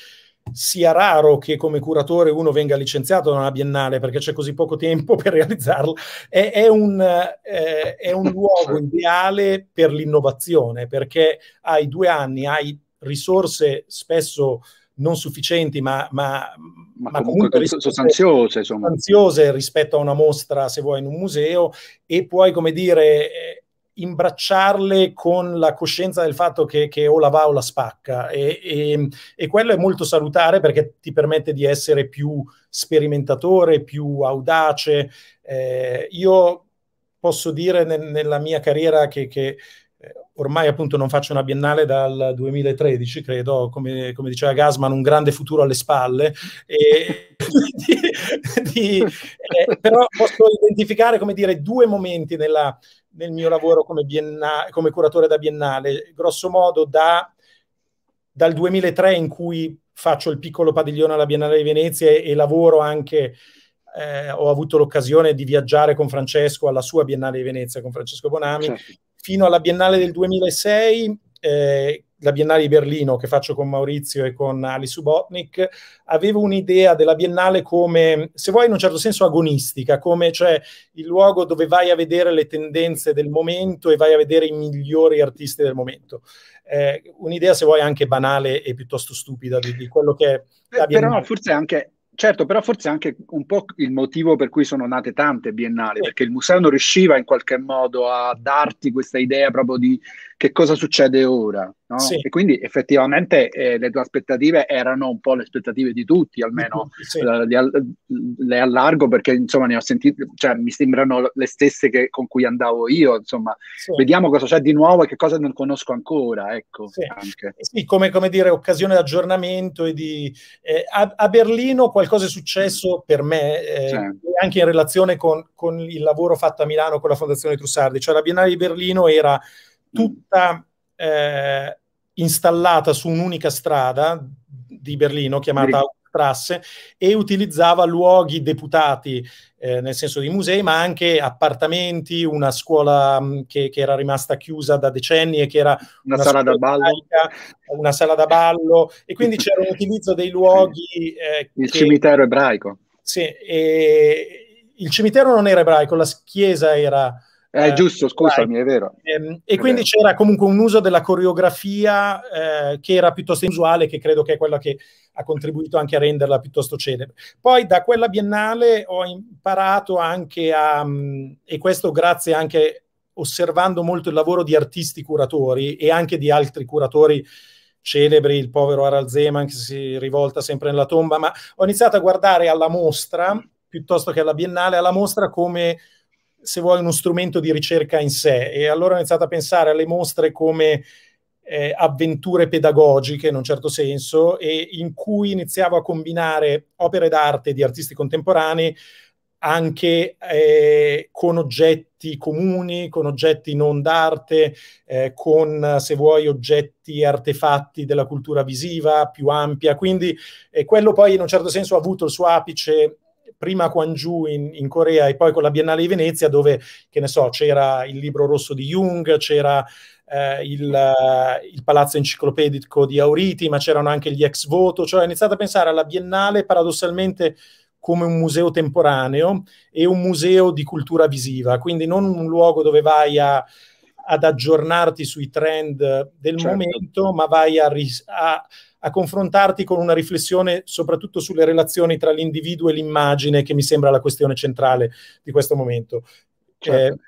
sia raro che come curatore uno venga licenziato da una biennale perché c'è così poco tempo per realizzarlo, è, è, un, eh, è un luogo ideale per l'innovazione perché hai due anni, hai risorse spesso non sufficienti, ma, ma, ma, ma comunque, comunque sostanziose, sostanziose rispetto a una mostra, se vuoi, in un museo, e puoi, come dire, eh, imbracciarle con la coscienza del fatto che, che, o la va o la spacca e, e, e, quello è molto salutare perché ti permette di essere più sperimentatore, più audace. Eh, io posso dire nel, nella mia carriera che, che, eh, ormai appunto non faccio una biennale dal 2013, credo, come, come diceva Gasman, un grande futuro alle spalle. E, di, di, eh, però posso identificare, come dire, due momenti nella nel mio lavoro come, bienna- come curatore da biennale, grosso modo da, dal 2003 in cui faccio il piccolo padiglione alla Biennale di Venezia e, lavoro anche, eh, ho avuto l'occasione di viaggiare con Francesco alla sua Biennale di Venezia, con Francesco Bonami, certo. fino alla Biennale del 2006, eh, la Biennale di Berlino che faccio con Maurizio e con Ali Subotnik, avevo un'idea della Biennale come, se vuoi in un certo senso agonistica, come cioè il luogo dove vai a vedere le tendenze del momento e vai a vedere i migliori artisti del momento. Eh, un'idea se vuoi anche banale e piuttosto stupida di, di quello che è eh, la Biennale. Però forse anche, Certo, però forse anche un po' il motivo per cui sono nate tante biennali, eh. perché il museo non riusciva in qualche modo a darti questa idea proprio di, che cosa succede ora? No? Sì. E quindi effettivamente eh, le tue aspettative erano un po' le aspettative di tutti, almeno sì. Eh, le, le, allargo perché insomma ne ho sentite, cioè, mi sembrano le stesse che, con cui andavo io, insomma, sì. vediamo cosa c'è di nuovo e che cosa non conosco ancora, ecco. Sì, eh come, come, dire, occasione di aggiornamento e di... Eh, a, a, Berlino qualcosa è successo per me, eh, anche in relazione con, con il lavoro fatto a Milano con la Fondazione Trussardi, cioè la Biennale di Berlino era tutta eh, installata su un'unica strada di Berlino chiamata Trasse e utilizzava luoghi deputati, eh, nel senso di musei, ma anche appartamenti, una scuola mh, mm, che, che, era rimasta chiusa da decenni e che era una, una sala da ballo, italica, una sala da ballo, e quindi c'era un utilizzo dei luoghi. Eh, Il che, cimitero ebraico. Sì, e, il cimitero non era ebraico, la chiesa era eh, giusto, eh, scusami, è vero. e, ehm, e è quindi vero. c'era comunque un uso della coreografia eh, che era piuttosto inusuale, che credo che è quella che ha contribuito anche a renderla piuttosto celebre. Poi da quella biennale ho imparato anche a, mm, e questo grazie anche osservando molto il lavoro di artisti curatori e anche di altri curatori celebri, il povero Harald Zeman che si rivolta sempre nella tomba, ma ho iniziato a guardare alla mostra piuttosto che alla biennale, alla mostra come se vuoi, uno strumento di ricerca in sé. E allora ho iniziato a pensare alle mostre come eh, avventure pedagogiche, in un certo senso, e in cui iniziavo a combinare opere d'arte di artisti contemporanei anche eh, con oggetti comuni, con oggetti non d'arte, eh, con, se vuoi, oggetti artefatti della cultura visiva più ampia. Quindi eh, quello poi in un certo senso ha avuto il suo apice prima a Gwangju in, in, Corea e poi con la Biennale di Venezia, dove, che ne so, c'era il libro rosso di Jung, c'era eh, il, il, palazzo enciclopedico di Auriti, ma c'erano anche gli ex voto, cioè ho iniziato a pensare alla Biennale paradossalmente come un museo temporaneo e un museo di cultura visiva, quindi non un luogo dove vai a ad aggiornarti sui trend del certo. momento, ma vai a, ris- a, a confrontarti con una riflessione soprattutto sulle relazioni tra l'individuo e l'immagine, che mi sembra la questione centrale di questo momento. Certo.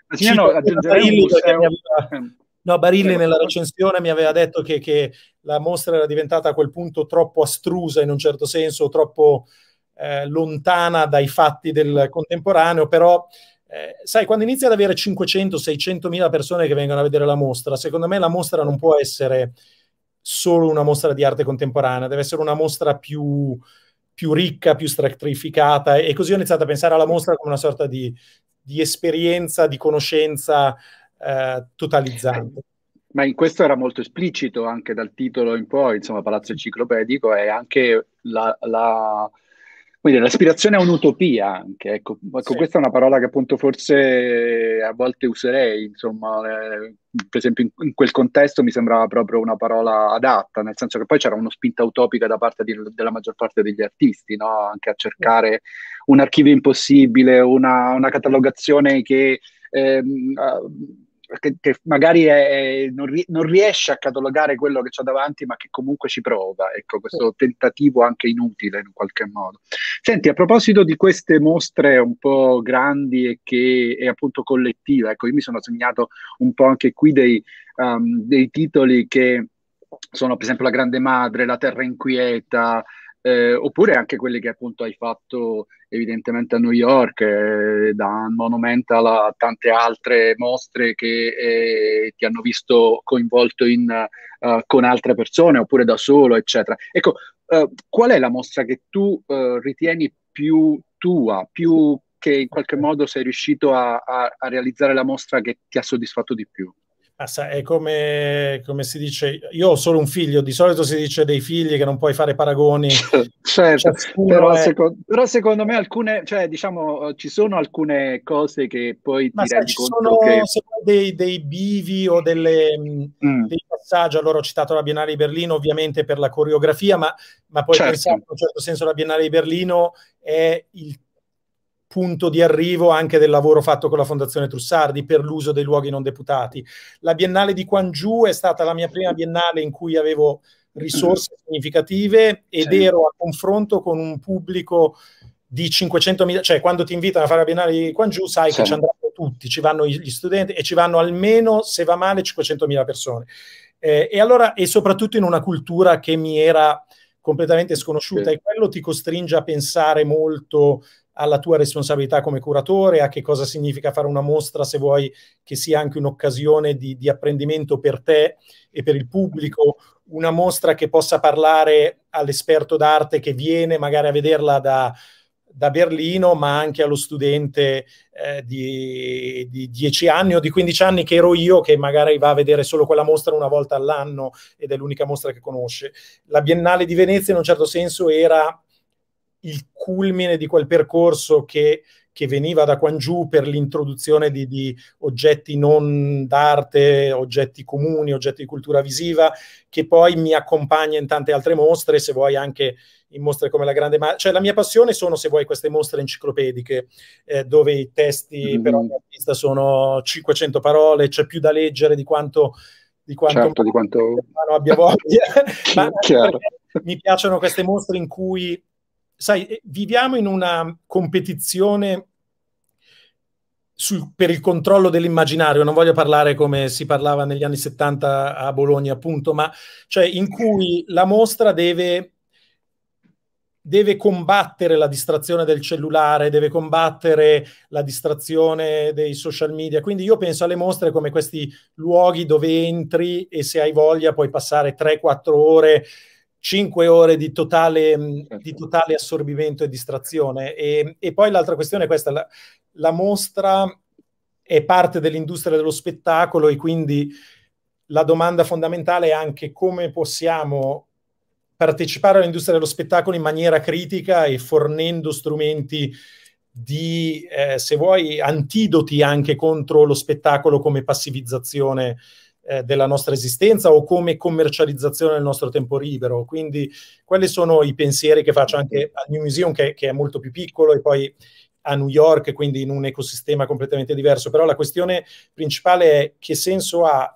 no, Barilli, nella recensione mi aveva detto che, che, la mostra era diventata a quel punto troppo astrusa in un certo senso, troppo eh, lontana dai fatti del contemporaneo, però eh, sai, quando inizi ad avere 500-600 mila persone che vengono a vedere la mostra, secondo me la mostra non può essere solo una mostra di arte contemporanea, deve essere una mostra più, più ricca, più stratificata. E così ho iniziato a pensare alla mostra come una sorta di, di esperienza, di conoscenza eh, totalizzante. Ma in questo era molto esplicito anche dal titolo in poi, insomma, Palazzo Enciclopedico, è anche la, la dire, l'aspirazione è un'utopia anche, ecco, ecco sì. questa è una parola che appunto forse a volte userei, insomma, eh, per esempio in, in, quel contesto mi sembrava proprio una parola adatta, nel senso che poi c'era uno spinta utopica da parte di, della maggior parte degli artisti, no? anche a cercare un archivio impossibile, una, una catalogazione che... Ehm, che, che magari è, non, ri- non, riesce a catalogare quello che c'ha davanti, ma che comunque ci prova. Ecco, questo tentativo anche inutile in qualche modo. Senti, a proposito di queste mostre un po' grandi e che è appunto collettiva, ecco, io mi sono segnato un po' anche qui dei, um, dei titoli che sono per esempio La Grande Madre, La Terra Inquieta, eh, oppure anche quelli che appunto hai fatto evidentemente a New York, eh, da Monumental a tante altre mostre che eh, ti hanno visto coinvolto in, uh, con altre persone oppure da solo, eccetera. Ecco, uh, qual è la mostra che tu uh, ritieni più tua, più che in qualche modo sei riuscito a, a, a realizzare la mostra che ti ha soddisfatto di più? Ah, è come, come, si dice, io ho solo un figlio, di solito si dice dei figli che non puoi fare paragoni. certo, cioè, però, è... secondo, però, secondo me alcune, cioè diciamo, eh, ci sono alcune cose che poi ti sai, rendi ci sono che... dei, dei, bivi o delle, mm, mm. dei passaggi, allora ho citato la Biennale di Berlino ovviamente per la coreografia, ma, ma poi certo. pensavo in un certo senso la Biennale di Berlino è il punto di arrivo anche del lavoro fatto con la Fondazione Trussardi per l'uso dei luoghi non deputati. La Biennale di Quangiù è stata la mia prima biennale in cui avevo risorse mm. significative ed sì. ero a confronto con un pubblico di 500.000, cioè quando ti invitano a fare la Biennale di Quangiù sai sì. che ci andranno tutti, ci vanno gli studenti e ci vanno almeno, se va male, 500.000 persone. Eh, e allora, e soprattutto in una cultura che mi era completamente sconosciuta sì. e quello ti costringe a pensare molto alla tua responsabilità come curatore, a che cosa significa fare una mostra se vuoi che sia anche un'occasione di, di apprendimento per te e per il pubblico, una mostra che possa parlare all'esperto d'arte che viene magari a vederla da da Berlino, ma anche allo studente eh, di, di, 10 anni o di 15 anni che ero io, che magari va a vedere solo quella mostra una volta all'anno ed è l'unica mostra che conosce. La Biennale di Venezia, in un certo senso, era il culmine di quel percorso che, che veniva da qua giù per l'introduzione di, di, oggetti non d'arte, oggetti comuni, oggetti di cultura visiva, che poi mi accompagna in tante altre mostre, se vuoi anche in mostre come la Grande Mare. Cioè, la mia passione sono, se vuoi, queste mostre enciclopediche, eh, dove i testi mm-hmm. per ogni artista sono 500 parole, c'è più da leggere di quanto di quanto, certo, di quanto... abbia voglia. Ma mi piacciono queste mostre in cui, sai, eh, viviamo in una competizione sul, per il controllo dell'immaginario, non voglio parlare come si parlava negli anni 70 a Bologna, appunto, ma cioè in cui la mostra deve deve combattere la distrazione del cellulare, deve combattere la distrazione dei social media. Quindi io penso alle mostre come questi luoghi dove entri e se hai voglia puoi passare 3-4 ore, 5 ore di totale, certo. di totale assorbimento e distrazione. E, e, poi l'altra questione è questa, la, la mostra è parte dell'industria dello spettacolo e quindi la domanda fondamentale è anche come possiamo partecipare all'industria dello spettacolo in maniera critica e fornendo strumenti di, eh, se vuoi, antidoti anche contro lo spettacolo come passivizzazione eh, della nostra esistenza o come commercializzazione del nostro tempo libero. Quindi quelli sono i pensieri che faccio anche al New Museum, che, che è molto più piccolo, e poi a New York, quindi in un ecosistema completamente diverso. Però la questione principale è che senso ha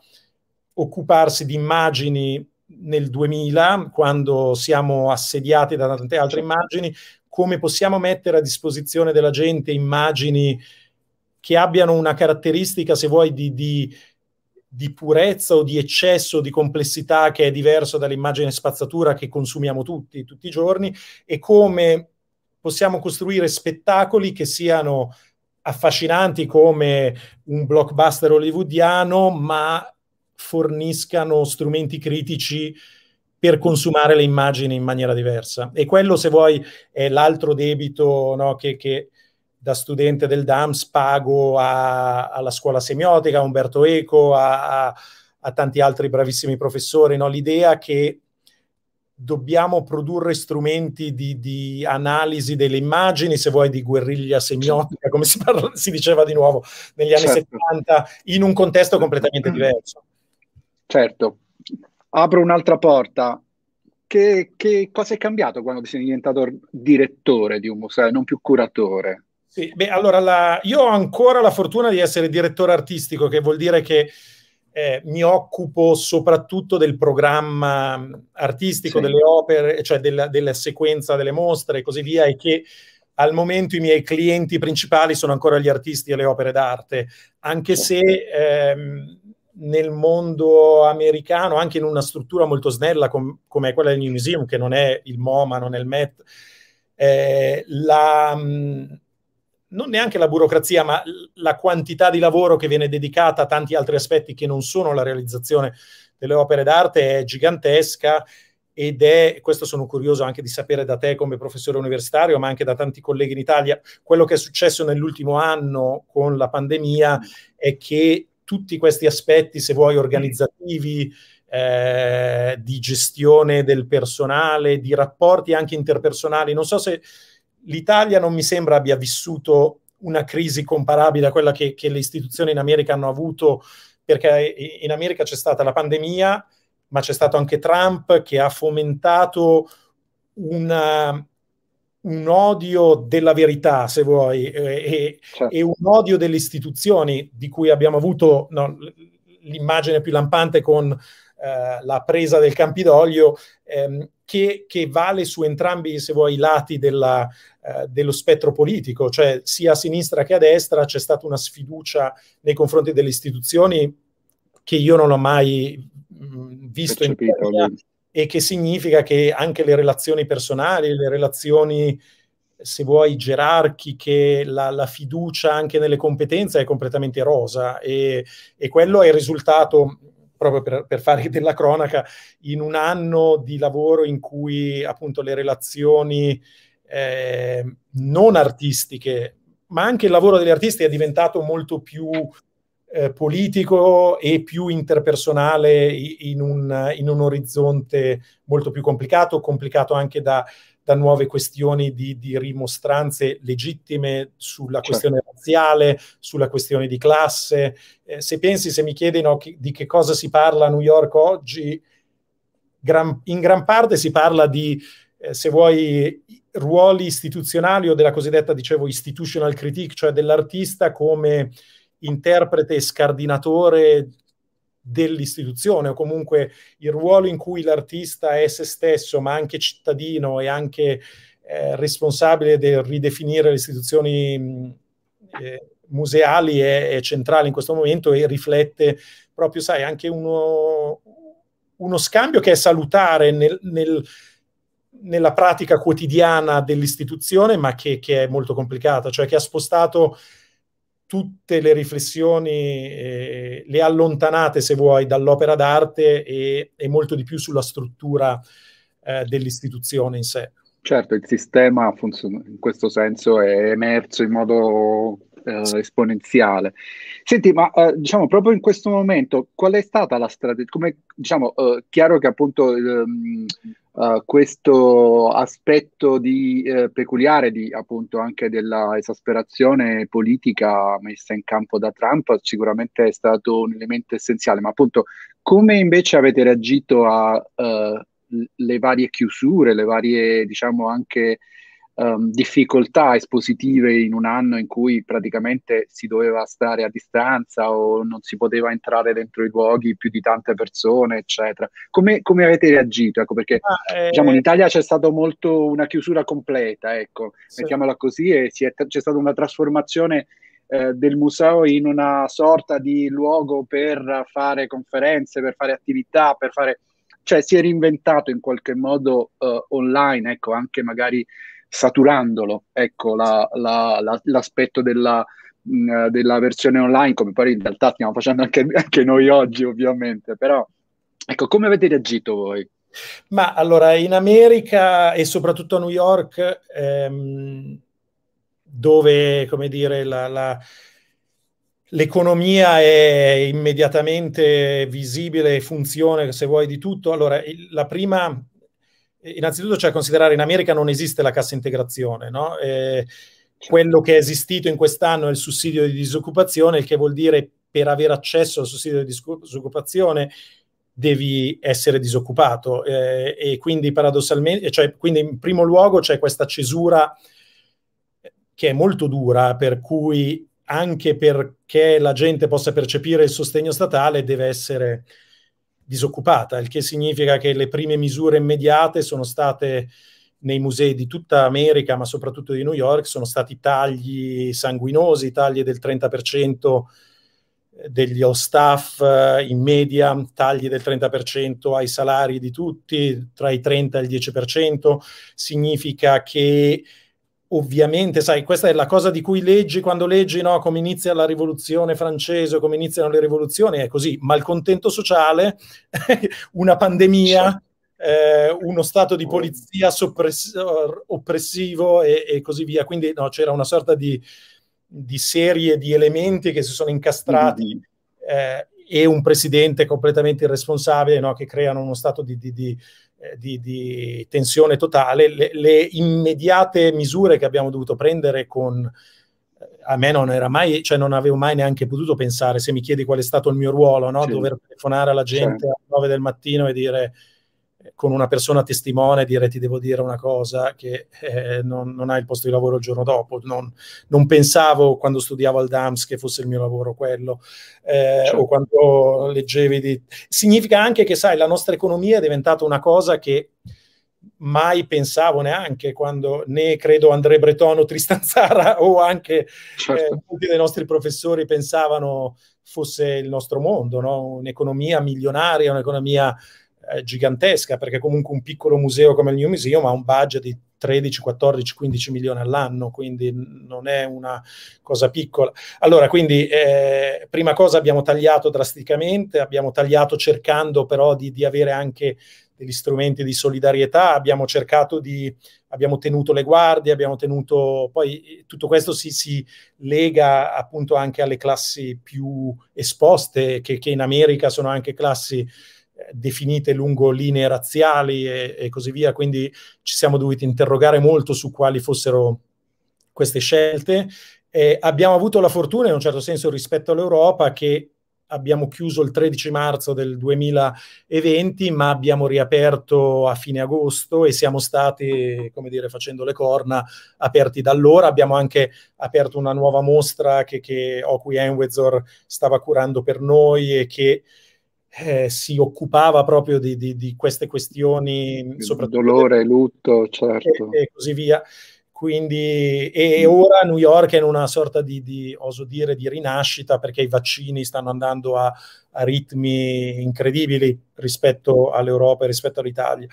occuparsi di immagini nel 2000, quando siamo assediati da tante altre certo. immagini, come possiamo mettere a disposizione della gente immagini che abbiano una caratteristica, se vuoi, di, di, di purezza o di eccesso di complessità che è diverso dall'immagine spazzatura che consumiamo tutti, tutti i giorni, e come possiamo costruire spettacoli che siano affascinanti come un blockbuster hollywoodiano, ma forniscano strumenti critici per consumare le immagini in maniera diversa. E quello, se vuoi, è l'altro debito no, che, che, da studente del DAMS pago a, alla scuola semiotica, a Umberto Eco, a, a, a tanti altri bravissimi professori. No? L'idea che dobbiamo produrre strumenti di, di, analisi delle immagini, se vuoi di guerriglia semiotica, come si, parla, si diceva di nuovo negli anni certo. 70, in un contesto completamente mm-hmm. diverso. Certo, apro un'altra porta. Che, che, cosa è cambiato quando sei diventato direttore di un museo, eh, non più curatore? Sì, beh, allora la, io ho ancora la fortuna di essere direttore artistico, che vuol dire che eh, mi occupo soprattutto del programma artistico, sì. delle opere, cioè della, della sequenza delle mostre e così via, e che al momento i miei clienti principali sono ancora gli artisti e le opere d'arte, anche certo. se ehm, nel mondo americano, anche in una struttura molto snella com- come quella del New Museum, che non è il MoMA, non è il MET, eh, la, mm, non neanche la burocrazia, ma la quantità di lavoro che viene dedicata a tanti altri aspetti che non sono la realizzazione delle opere d'arte è gigantesca ed è, questo sono curioso anche di sapere da te come professore universitario, ma anche da tanti colleghi in Italia, quello che è successo nell'ultimo anno con la pandemia è che tutti questi aspetti, se vuoi, organizzativi, eh, di gestione del personale, di rapporti anche interpersonali. Non so se l'Italia non mi sembra abbia vissuto una crisi comparabile a quella che, che le istituzioni in America hanno avuto, perché in America c'è stata la pandemia, ma c'è stato anche Trump che ha fomentato una, un odio della verità, se vuoi, eh, e, certo. e, un odio delle istituzioni di cui abbiamo avuto no, l'immagine più lampante con eh, la presa del Campidoglio, ehm, che, che, vale su entrambi, se vuoi, i lati della, eh, dello spettro politico, cioè sia a sinistra che a destra c'è stata una sfiducia nei confronti delle istituzioni che io non ho mai mh, mm, visto Percepito, in Italia, e che significa che anche le relazioni personali, le relazioni, se vuoi, gerarchiche, la, la fiducia anche nelle competenze è completamente rosa e, e quello è il risultato proprio per, per, fare della cronaca, in un anno di lavoro in cui appunto le relazioni eh, non artistiche, ma anche il lavoro degli artisti è diventato molto più eh, politico e più interpersonale in un, in un, orizzonte molto più complicato, complicato anche da, da nuove questioni di, di, rimostranze legittime sulla certo. questione razziale, sulla questione di classe. Eh, se pensi, se mi chiedi no, chi, di che cosa si parla a New York oggi, gran, in gran parte si parla di, eh, se vuoi, ruoli istituzionali o della cosiddetta, dicevo, institutional critique, cioè dell'artista come interprete e scardinatore dell'istituzione o comunque il ruolo in cui l'artista è se stesso ma anche cittadino e anche eh, responsabile del ridefinire le istituzioni mm, eh, museali è, è, centrale in questo momento e riflette proprio, sai, anche uno, uno scambio che è salutare nel, nel, nella pratica quotidiana dell'istituzione ma che, che è molto complicata, cioè che ha spostato tutte le riflessioni eh, le allontanate, se vuoi, dall'opera d'arte e, e molto di più sulla struttura eh, dell'istituzione in sé. Certo, il sistema funziona, in questo senso è emerso in modo eh, esponenziale. Senti, ma eh, diciamo proprio in questo momento qual è stata la strategia? Come diciamo, eh, chiaro che appunto ehm, eh, questo aspetto di, eh, peculiare di, appunto anche della esasperazione politica messa in campo da Trump sicuramente è stato un elemento essenziale, ma appunto come invece avete reagito alle eh, uh, varie chiusure, le varie diciamo anche um, difficoltà espositive in un anno in cui praticamente si doveva stare a distanza o non si poteva entrare dentro i luoghi più di tante persone, eccetera. Come, come avete reagito? Ecco, perché ah, eh, diciamo, in Italia c'è stata molto una chiusura completa, ecco, sì. mettiamola così, e è, c'è stata una trasformazione eh, del museo in una sorta di luogo per fare conferenze, per fare attività, per fare... cioè si è reinventato in qualche modo uh, online, ecco, anche magari saturandolo, ecco la, la, la, l'aspetto della, mh, mm, della, versione online, come poi in realtà stiamo facendo anche, anche noi oggi ovviamente, però ecco come avete reagito voi? Ma allora in America e soprattutto a New York, ehm, dove come dire la, la, l'economia è immediatamente visibile e funzione, se vuoi, di tutto, allora il, la prima innanzitutto c'è cioè, da considerare in America non esiste la cassa integrazione, no? eh, quello che è esistito in quest'anno è il sussidio di disoccupazione, il che vuol dire per avere accesso al sussidio di disoccupazione devi essere disoccupato eh, e quindi paradossalmente, cioè, quindi in primo luogo c'è questa cesura che è molto dura, per cui anche perché la gente possa percepire il sostegno statale deve essere disoccupata, il che significa che le prime misure immediate sono state nei musei di tutta America, ma soprattutto di New York, sono stati tagli sanguinosi, tagli del 30% degli staff eh, in media, tagli del 30% ai salari di tutti, tra i 30 e il 10%, significa che ovviamente, sai, questa è la cosa di cui leggi quando leggi no, come inizia la rivoluzione francese, come iniziano le rivoluzioni, è così, malcontento sociale, una pandemia, certo. eh, uno stato di polizia soppress- eh, oppressivo e, e, così via. Quindi no, c'era una sorta di, di, serie di elementi che si sono incastrati. Mm-hmm. Eh, e un presidente completamente irresponsabile no, che creano uno stato di, di, di eh, di, di, tensione totale, le, le, immediate misure che abbiamo dovuto prendere con eh, a me non era mai, cioè non avevo mai neanche potuto pensare, se mi chiedi qual è stato il mio ruolo, no? sì. dover telefonare alla gente sì. alle 9 del mattino e dire con una persona testimone dire ti devo dire una cosa che eh, non, non, hai il posto di lavoro il giorno dopo. Non, non, pensavo quando studiavo al DAMS che fosse il mio lavoro quello, eh, certo. o quando leggevi di... Significa anche che, sai, la nostra economia è diventata una cosa che mai pensavo neanche quando né credo André o Tristan Zara o anche certo. eh, molti dei nostri professori pensavano fosse il nostro mondo, no? un'economia milionaria, un'economia gigantesca, perché comunque un piccolo museo come il New Museum ha un budget di 13, 14, 15 milioni all'anno, quindi non è una cosa piccola. Allora, quindi eh, prima cosa abbiamo tagliato drasticamente, abbiamo tagliato cercando però di, di avere anche degli strumenti di solidarietà, abbiamo cercato di, abbiamo tenuto le guardie, abbiamo tenuto, poi eh, tutto questo si, si lega appunto anche alle classi più esposte, che, che in America sono anche classi definite lungo linee razziali e, e così via, quindi ci siamo dovuti interrogare molto su quali fossero queste scelte. Eh, abbiamo avuto la fortuna, in un certo senso, rispetto all'Europa, che abbiamo chiuso il 13 marzo del 2020, ma abbiamo riaperto a fine agosto e siamo stati, come dire, facendo le corna, aperti da allora. Abbiamo anche aperto una nuova mostra che, che Okui Enwezor stava curando per noi e che eh, si occupava proprio di, di, di queste questioni, soprattutto dolore, del... lutto, certo. E, e, così via. Quindi, e mm. ora New York è in una sorta di, di oso dire, di rinascita perché i vaccini stanno andando a, a ritmi incredibili rispetto all'Europa e rispetto all'Italia.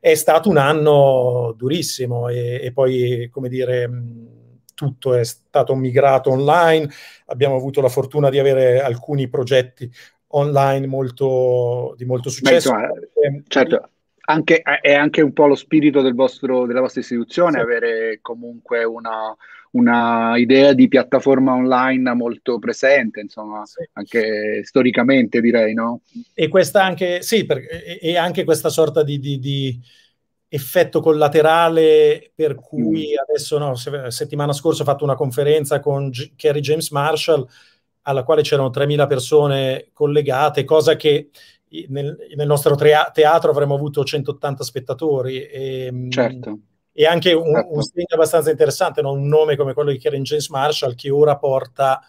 È stato un anno durissimo e, e poi, come dire, mm, tutto è stato migrato online, abbiamo avuto la fortuna di avere alcuni progetti online molto, di molto successo. Beh, certo, anche, è anche un po' lo spirito del vostro, della vostra istituzione sì. avere comunque una, una, idea di piattaforma online molto presente, insomma, sì. anche storicamente direi, no? E questa anche, sì, per, e anche questa sorta di, di, di effetto collaterale per cui mm. adesso, no, settimana scorsa ho fatto una conferenza con G- Kerry James Marshall alla quale c'erano 3.000 persone collegate, cosa che nel, nel nostro teatro avremmo avuto 180 spettatori. E, ehm, certo. E anche un, certo. un segno abbastanza interessante, no? un nome come quello di Karen James Marshall, che ora porta...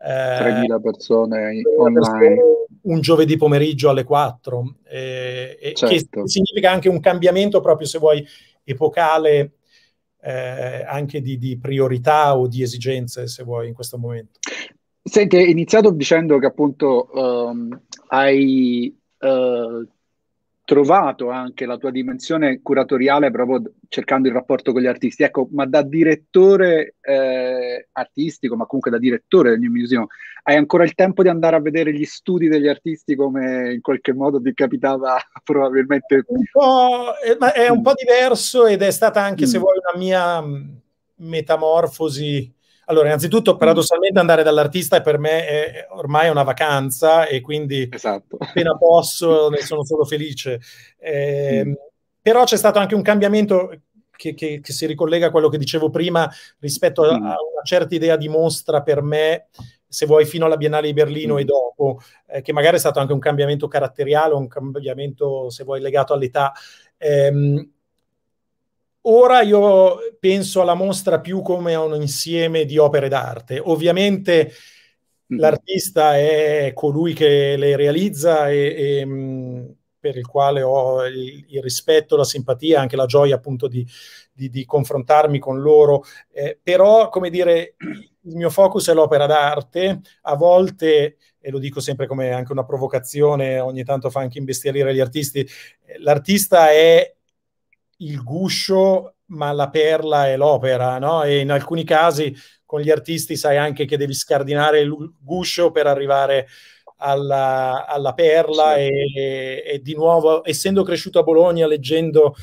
Eh, 3.000 persone online. Un giovedì pomeriggio alle 4, eh, certo. che significa anche un cambiamento proprio, se vuoi, epocale eh, anche di, di, priorità o di esigenze, se vuoi, in questo momento. Senti, hai iniziato dicendo che appunto um, hai uh, trovato anche la tua dimensione curatoriale proprio cercando il rapporto con gli artisti. Ecco, ma da direttore eh, artistico, ma comunque da direttore del New Museum, hai ancora il tempo di andare a vedere gli studi degli artisti come in qualche modo ti capitava probabilmente? Un po', è, eh, ma è un po' diverso ed è stata anche, mm. se vuoi, una mia mm, metamorfosi allora, innanzitutto, mm. paradossalmente andare dall'artista per me è ormai una vacanza e quindi esatto. appena posso ne sono solo felice. Eh, mm. Però c'è stato anche un cambiamento che, che, che, si ricollega a quello che dicevo prima rispetto a, mm. a una certa idea di mostra per me se vuoi, fino alla Biennale di Berlino mm. e dopo, eh, che magari è stato anche un cambiamento caratteriale, un cambiamento, se vuoi, legato all'età. Ehm, Ora io penso alla mostra più come a un insieme di opere d'arte. Ovviamente mm l'artista è colui che le realizza e, e mm, per il quale ho il, il, rispetto, la simpatia, anche la gioia appunto di, di, di confrontarmi con loro. Eh, però, come dire, il mio focus è l'opera d'arte, a volte e lo dico sempre come anche una provocazione, ogni tanto fa anche imbestialire gli artisti, eh, l'artista è il guscio, ma la perla è l'opera, no? E in alcuni casi con gli artisti sai anche che devi scardinare il guscio per arrivare alla, alla perla sì. e, e, di nuovo, essendo cresciuto a Bologna, leggendo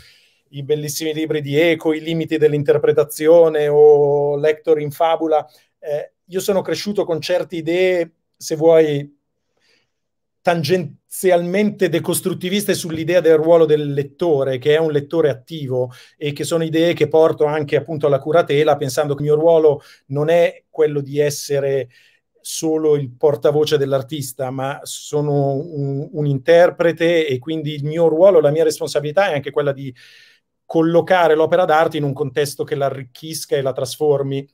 i bellissimi libri di Eco, i limiti dell'interpretazione o Lector in fabula, eh, io sono cresciuto con certe idee, se vuoi, tangenti parzialmente decostruttiviste sull'idea del ruolo del lettore, che è un lettore attivo e che sono idee che porto anche appunto alla curatela, pensando che il mio ruolo non è quello di essere solo il portavoce dell'artista, ma sono un, un interprete e quindi il mio ruolo, la mia responsabilità è anche quella di collocare l'opera d'arte in un contesto che l'arricchisca e la trasformi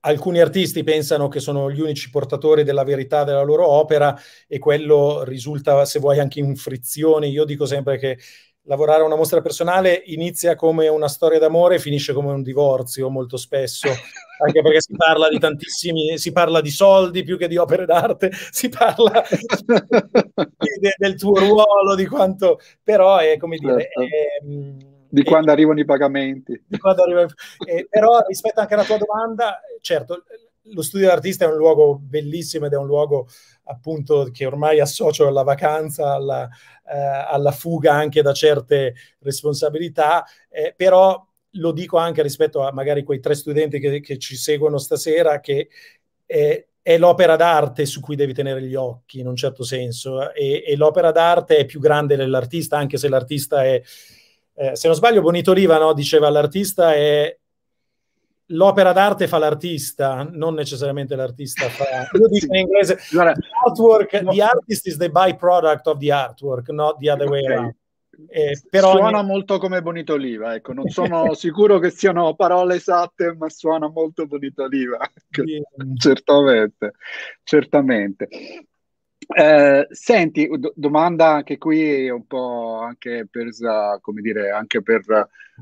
Alcuni artisti pensano che sono gli unici portatori della verità della loro opera e quello risulta, se vuoi, anche in frizione. Io dico sempre che lavorare a una mostra personale inizia come una storia d'amore e finisce come un divorzio molto spesso, anche perché si parla di tantissimi, si parla di soldi più che di opere d'arte, si parla del tuo ruolo, di quanto, però è come dire... Certo. È, mm, di quando arrivano i pagamenti. Arriva, eh, però rispetto anche alla tua domanda, certo, lo studio d'artista è un luogo bellissimo ed è un luogo appunto che ormai associo alla vacanza, alla, eh, alla fuga anche da certe responsabilità, eh, però lo dico anche rispetto a magari quei tre studenti che, che ci seguono stasera, che eh, è l'opera d'arte su cui devi tenere gli occhi in un certo senso eh, e, e l'opera d'arte è più grande dell'artista, anche se l'artista è eh, se non sbaglio, Bonito Riva no, diceva l'artista è l'opera d'arte fa l'artista, non necessariamente l'artista fa. Io dico in inglese: Guarda, the, artwork, no. the artist is the byproduct of the artwork, not the other okay. way around. Eh, però suona ogni... molto come Bonito Oliva, ecco, non sono sicuro che siano parole esatte, ma suona molto Bonito Oliva, ecco. sì. certamente, certamente. Eh, senti, do- domanda anche qui un po' anche per, come dire, anche per,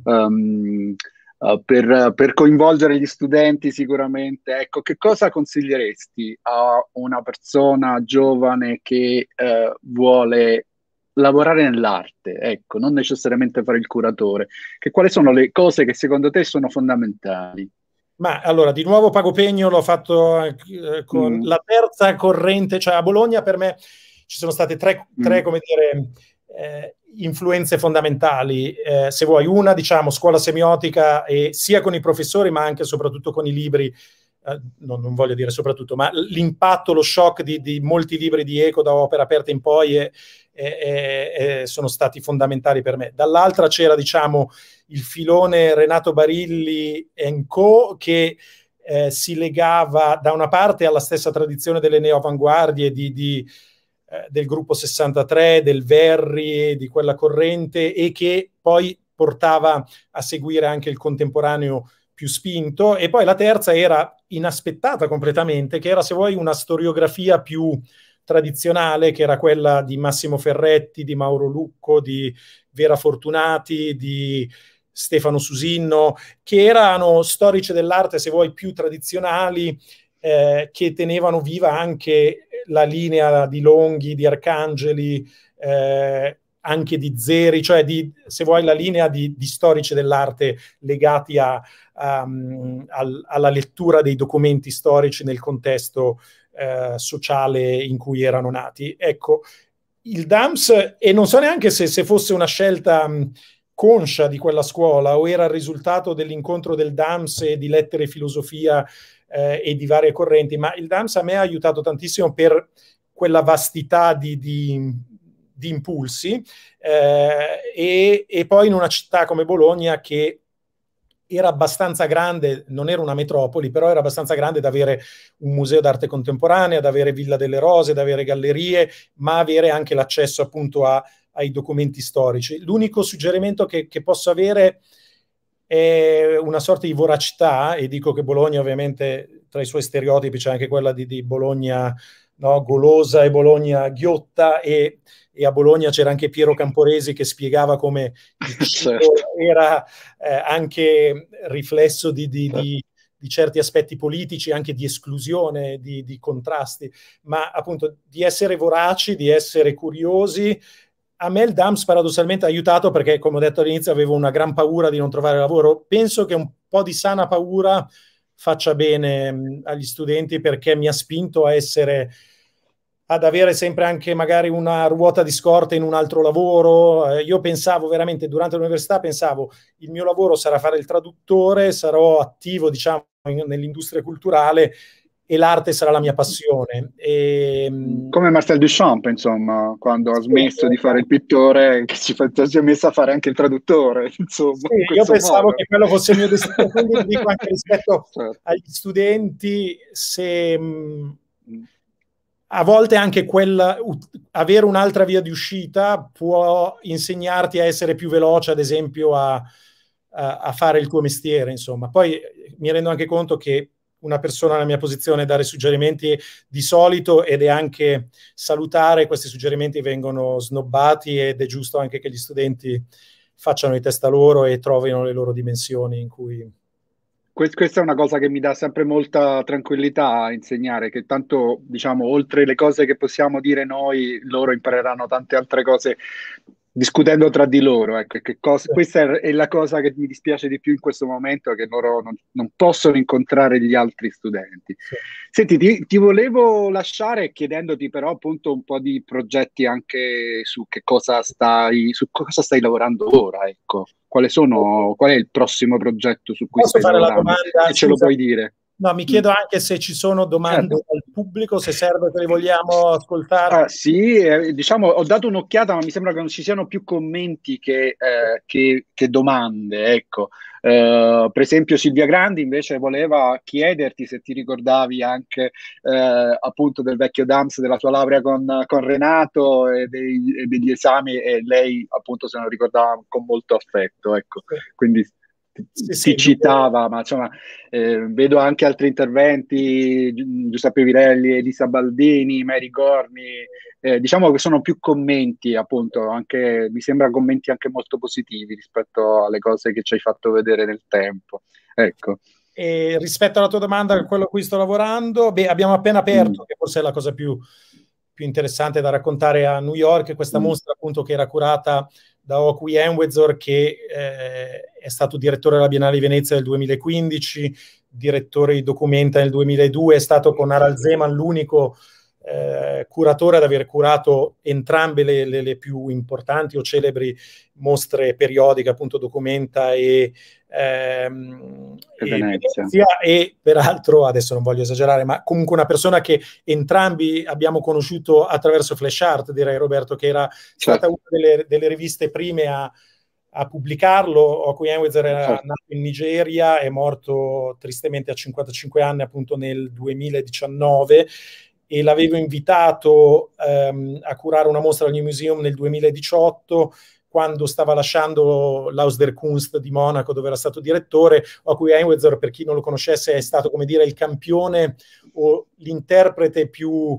um, uh, per, per, coinvolgere gli studenti sicuramente. Ecco, che cosa consiglieresti a una persona giovane che uh, vuole lavorare nell'arte, ecco, non necessariamente fare il curatore? Che, quali sono le cose che secondo te sono fondamentali? Ma allora, di nuovo Pago Pegno l'ho fatto eh, eh, con mm. la terza corrente, cioè a Bologna per me ci sono state tre, tre mm. come dire, eh, influenze fondamentali. Eh, se vuoi, una, diciamo, scuola semiotica, e sia con i professori, ma anche e soprattutto con i libri eh, non, non, voglio dire soprattutto, ma l'impatto, lo shock di, di molti libri di Eco da opera aperta in poi è, è, è, sono stati fondamentali per me. Dall'altra c'era, diciamo, il filone Renato Barilli Co. che eh, si legava da una parte alla stessa tradizione delle neoavanguardie di, di eh, del gruppo 63, del Verri, di quella corrente e che poi portava a seguire anche il contemporaneo più spinto, e poi la terza era inaspettata completamente, che era se vuoi una storiografia più tradizionale, che era quella di Massimo Ferretti, di Mauro Lucco, di Vera Fortunati, di Stefano Susinno, che erano storici dell'arte, se vuoi, più tradizionali, eh, che tenevano viva anche la linea di Longhi, di Arcangeli, eh, anche di Zeri, cioè di, se vuoi la linea di, di storici dell'arte legati a, um, al, alla lettura dei documenti storici nel contesto eh, sociale in cui erano nati. Ecco, il DAMS, e non so neanche se, se fosse una scelta um, conscia di quella scuola o era il risultato dell'incontro del DAMS e di lettere e filosofia eh, e di varie correnti, ma il DAMS a me ha aiutato tantissimo per quella vastità di, di di impulsi eh, e, e poi in una città come Bologna che era abbastanza grande, non era una metropoli, però era abbastanza grande da avere un museo d'arte contemporanea, da avere Villa delle Rose, da avere gallerie, ma avere anche l'accesso appunto a, ai documenti storici. L'unico suggerimento che, che, posso avere è una sorta di voracità, e dico che Bologna ovviamente tra i suoi stereotipi c'è anche quella di, di Bologna no, golosa e Bologna ghiotta e e a Bologna c'era anche Piero Camporesi che spiegava come certo. era eh, anche riflesso di, di, di, di, certi aspetti politici, anche di esclusione, di contrasti, ma appunto di essere voraci, di essere curiosi a me il DAMS paradossalmente ha aiutato perché, come ho detto all'inizio, avevo una gran paura di non trovare lavoro. Penso che un po' di sana paura faccia bene agli studenti perché mi ha spinto a essere ad avere sempre anche magari una ruota di scorta in un altro lavoro. Eh, io pensavo veramente durante l'università, pensavo il mio lavoro sarà fare il traduttore, sarò attivo diciamo in, nell'industria culturale e l'arte sarà la mia passione. E, ehm, Come Marcel Duchamp, insomma, quando ha smesso sì, di fare il pittore, che ci, si è messo a fare anche il traduttore. Insomma, sì, in io pensavo modo. che quello fosse il mio destino, quindi dico anche rispetto certo. agli studenti, se... Mh, a volte anche quel, avere un'altra via di uscita può insegnarti a essere più veloce, ad esempio, a, a, a, fare il tuo mestiere, insomma. Poi eh, mi rendo anche conto che una persona nella mia posizione dare suggerimenti di solito ed è anche salutare, questi suggerimenti vengono snobbati ed è giusto anche che gli studenti facciano i testa loro e trovino le loro dimensioni in cui questa è una cosa che mi dà sempre molta tranquillità a insegnare, che tanto, diciamo, oltre le cose che possiamo dire noi, loro impareranno tante altre cose discutendo tra di loro. Ecco, cosa, questa è, la cosa che mi dispiace di più in questo momento, che loro non, non possono incontrare gli altri studenti. Sì. Senti, ti, ti, volevo lasciare chiedendoti però appunto un po' di progetti anche su che cosa stai, su cosa stai lavorando ora, ecco sono, qual è il prossimo progetto su cui Posso stai fare lavorando? La domanda, ce lo puoi dire? No, mi chiedo anche se ci sono domande certo. dal pubblico, se serve che le vogliamo ascoltare. Ah, sì, eh, diciamo, ho dato un'occhiata, ma mi sembra che non ci siano più commenti che, eh, che, che domande, ecco. Eh, per esempio Silvia Grandi invece voleva chiederti se ti ricordavi anche eh, appunto del vecchio DAMS, della sua laurea con, con Renato e, dei, e, degli esami e lei appunto se lo ricordava con molto affetto. Ecco. Quindi si citava, ma insomma, eh, vedo anche altri interventi, Giuseppe Virelli, Elisa Baldini, Mary Gorni, eh, diciamo che sono più commenti, appunto, anche, mi sembra commenti anche molto positivi rispetto alle cose che ci hai fatto vedere nel tempo. Ecco. E rispetto alla tua domanda, a quello a cui sto lavorando, beh, abbiamo appena aperto, mm. che forse è la cosa più, più interessante da raccontare a New York, questa mm. mostra appunto che era curata da Okui Enwezor che eh, è stato direttore della Biennale di Venezia nel 2015, direttore di Documenta nel 2002, è stato con Aral Zeman l'unico eh, curatore ad aver curato entrambe le, le, le, più importanti o celebri mostre periodiche, appunto Documenta e, ehm, e, Venezia. Venezia. e peraltro, adesso non voglio esagerare, ma comunque una persona che entrambi abbiamo conosciuto attraverso Flash Art, direi Roberto, che era certo. stata una delle, delle riviste prime a a pubblicarlo. Enwezer era certo. nato in Nigeria, è morto tristemente a 55 anni appunto nel 2019 e l'avevo invitato ehm, a curare una mostra al New Museum nel 2018 quando stava lasciando l'Aus der Kunst di Monaco dove era stato direttore, a cui Einwezor, per chi non lo conoscesse, è stato come dire il campione o l'interprete più,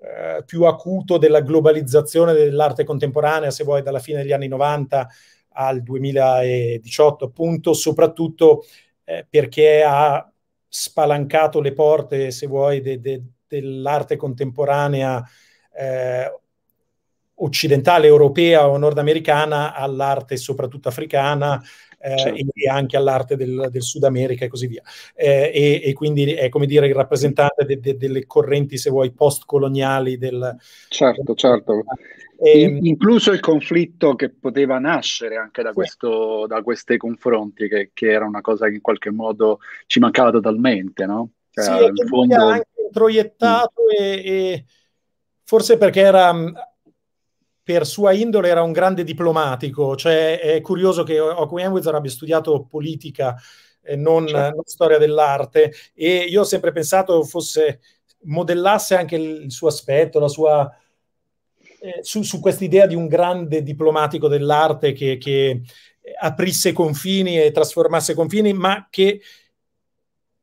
eh, più acuto della globalizzazione dell'arte contemporanea, se vuoi, dalla fine degli anni 90 al 2018, appunto, soprattutto eh, perché ha spalancato le porte, se vuoi, de, de, dell'arte contemporanea eh, occidentale, europea o nordamericana all'arte soprattutto africana eh, certo. e anche all'arte del, del, Sud America e così via. Eh, e, e, quindi è come dire il rappresentante de, de, delle correnti, se vuoi, postcoloniali del... Certo, certo. E, ehm, incluso il conflitto che poteva nascere anche da, questo, sì. da questi confronti, che, che, era una cosa che in qualche modo ci mancava totalmente, no? Cioè, sì, è che fondo... ha anche introiettato e, e forse perché era mm, per sua indole era un grande diplomatico, cioè è curioso che Okuyenwitz abbia studiato politica e non, certo. non, storia dell'arte e io ho sempre pensato fosse modellasse anche il, suo aspetto, la sua eh, su, su quest'idea di un grande diplomatico dell'arte che, che aprisse confini e trasformasse confini, ma che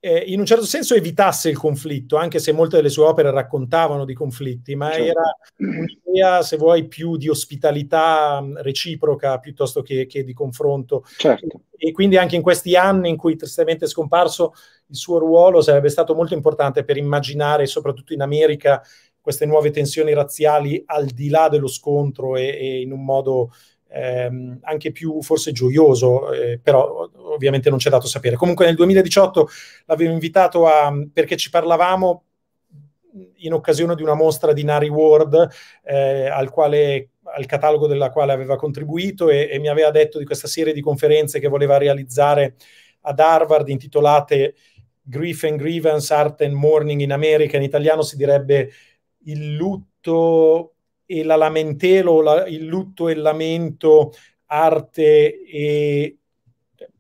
eh, in un certo senso evitasse il conflitto, anche se molte delle sue opere raccontavano di conflitti, ma certo. era un'idea, se vuoi, più di ospitalità mm, reciproca piuttosto che, che di confronto. Certo. E, quindi anche in questi anni in cui tristemente è scomparso, il suo ruolo sarebbe stato molto importante per immaginare, soprattutto in America, queste nuove tensioni razziali al di là dello scontro e, e in un modo ehm, anche più forse gioioso, eh, però ovviamente non c'è dato sapere. Comunque nel 2018 l'avevo invitato a, perché ci parlavamo in occasione di una mostra di Nari Ward eh, al, quale, al catalogo della quale aveva contribuito e, e mi aveva detto di questa serie di conferenze che voleva realizzare ad Harvard intitolate Grief and Grievance, Art and Mourning in America, in italiano si direbbe il lutto e la lamentela la, il lutto e il lamento, arte e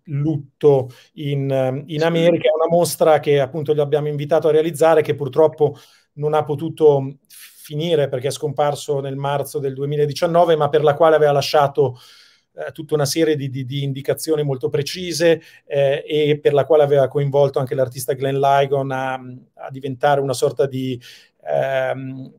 lutto in, in America, è una mostra che appunto gli abbiamo invitato a realizzare che purtroppo non ha potuto finire perché è scomparso nel marzo del 2019, ma per la quale aveva lasciato eh, tutta una serie di, di, di indicazioni molto precise eh, e per la quale aveva coinvolto anche l'artista Glenn Ligon a, a diventare una sorta di ehm,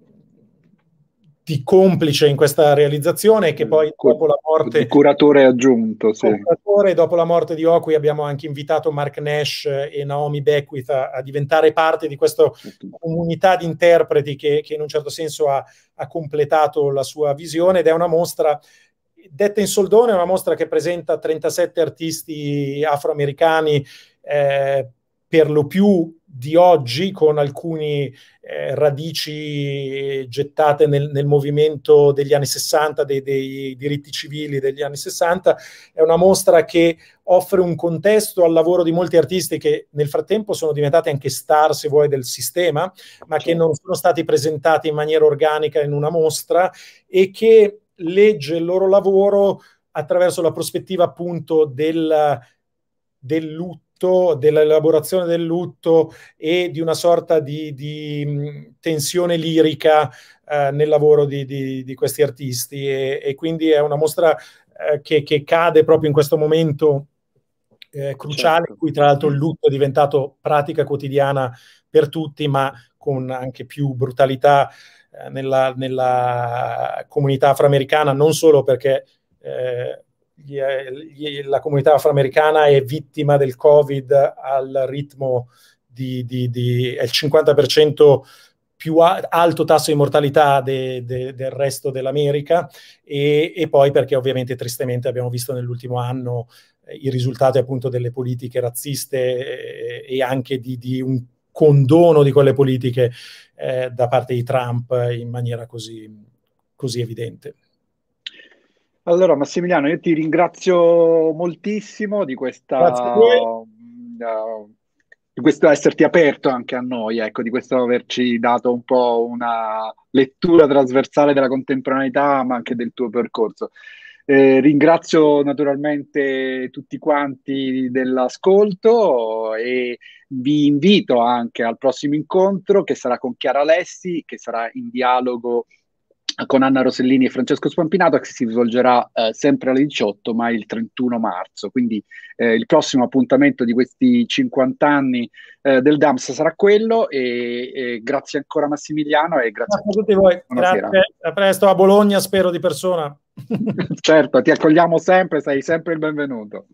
di complice in questa realizzazione che eh, poi dopo la morte il curatore aggiunto sì. curatore, dopo la morte di Okui abbiamo anche invitato Mark Nash e Naomi Beckwith a, a diventare parte di questa comunità di interpreti che, che in un certo senso ha, ha, completato la sua visione ed è una mostra detta in soldone è una mostra che presenta 37 artisti afroamericani eh, per lo più di oggi con alcune eh, radici gettate nel, nel, movimento degli anni 60, dei, dei, diritti civili degli anni 60. È una mostra che offre un contesto al lavoro di molti artisti che nel frattempo sono diventati anche star, se vuoi, del sistema, ma che non sono stati presentati in maniera organica in una mostra e che legge il loro lavoro attraverso la prospettiva appunto del, del lutto dell'elaborazione del lutto e di una sorta di, di tensione lirica eh, nel lavoro di, di, di questi artisti e, e, quindi è una mostra eh, che, che, cade proprio in questo momento eh, cruciale certo. in cui tra l'altro il mm. lutto è diventato pratica quotidiana per tutti ma con anche più brutalità eh, nella, nella, comunità afroamericana non solo perché eh, gli, gli, la comunità afroamericana è vittima del Covid al ritmo di, di, di il 50% più alto tasso di mortalità de, de, del resto dell'America e, e, poi perché ovviamente tristemente abbiamo visto nell'ultimo anno eh, i risultati appunto delle politiche razziste eh, e anche di, di, un condono di quelle politiche eh, da parte di Trump in maniera così, così evidente. Allora, Massimiliano, io ti ringrazio moltissimo di questa. Uh, di questo esserti aperto anche a noi, ecco, di questo averci dato un po' una lettura trasversale della contemporaneità, ma anche del tuo percorso. Eh, ringrazio naturalmente tutti quanti dell'ascolto e vi invito anche al prossimo incontro che sarà con Chiara Alessi, che sarà in dialogo con Anna Rossellini e Francesco Spampinato che si svolgerà eh, sempre alle 18 ma il 31 marzo quindi eh, il prossimo appuntamento di questi 50 anni eh, del DAMS sarà quello e, e grazie ancora Massimiliano e grazie, grazie a tutti voi grazie a presto a Bologna spero di persona certo ti accogliamo sempre sei sempre il benvenuto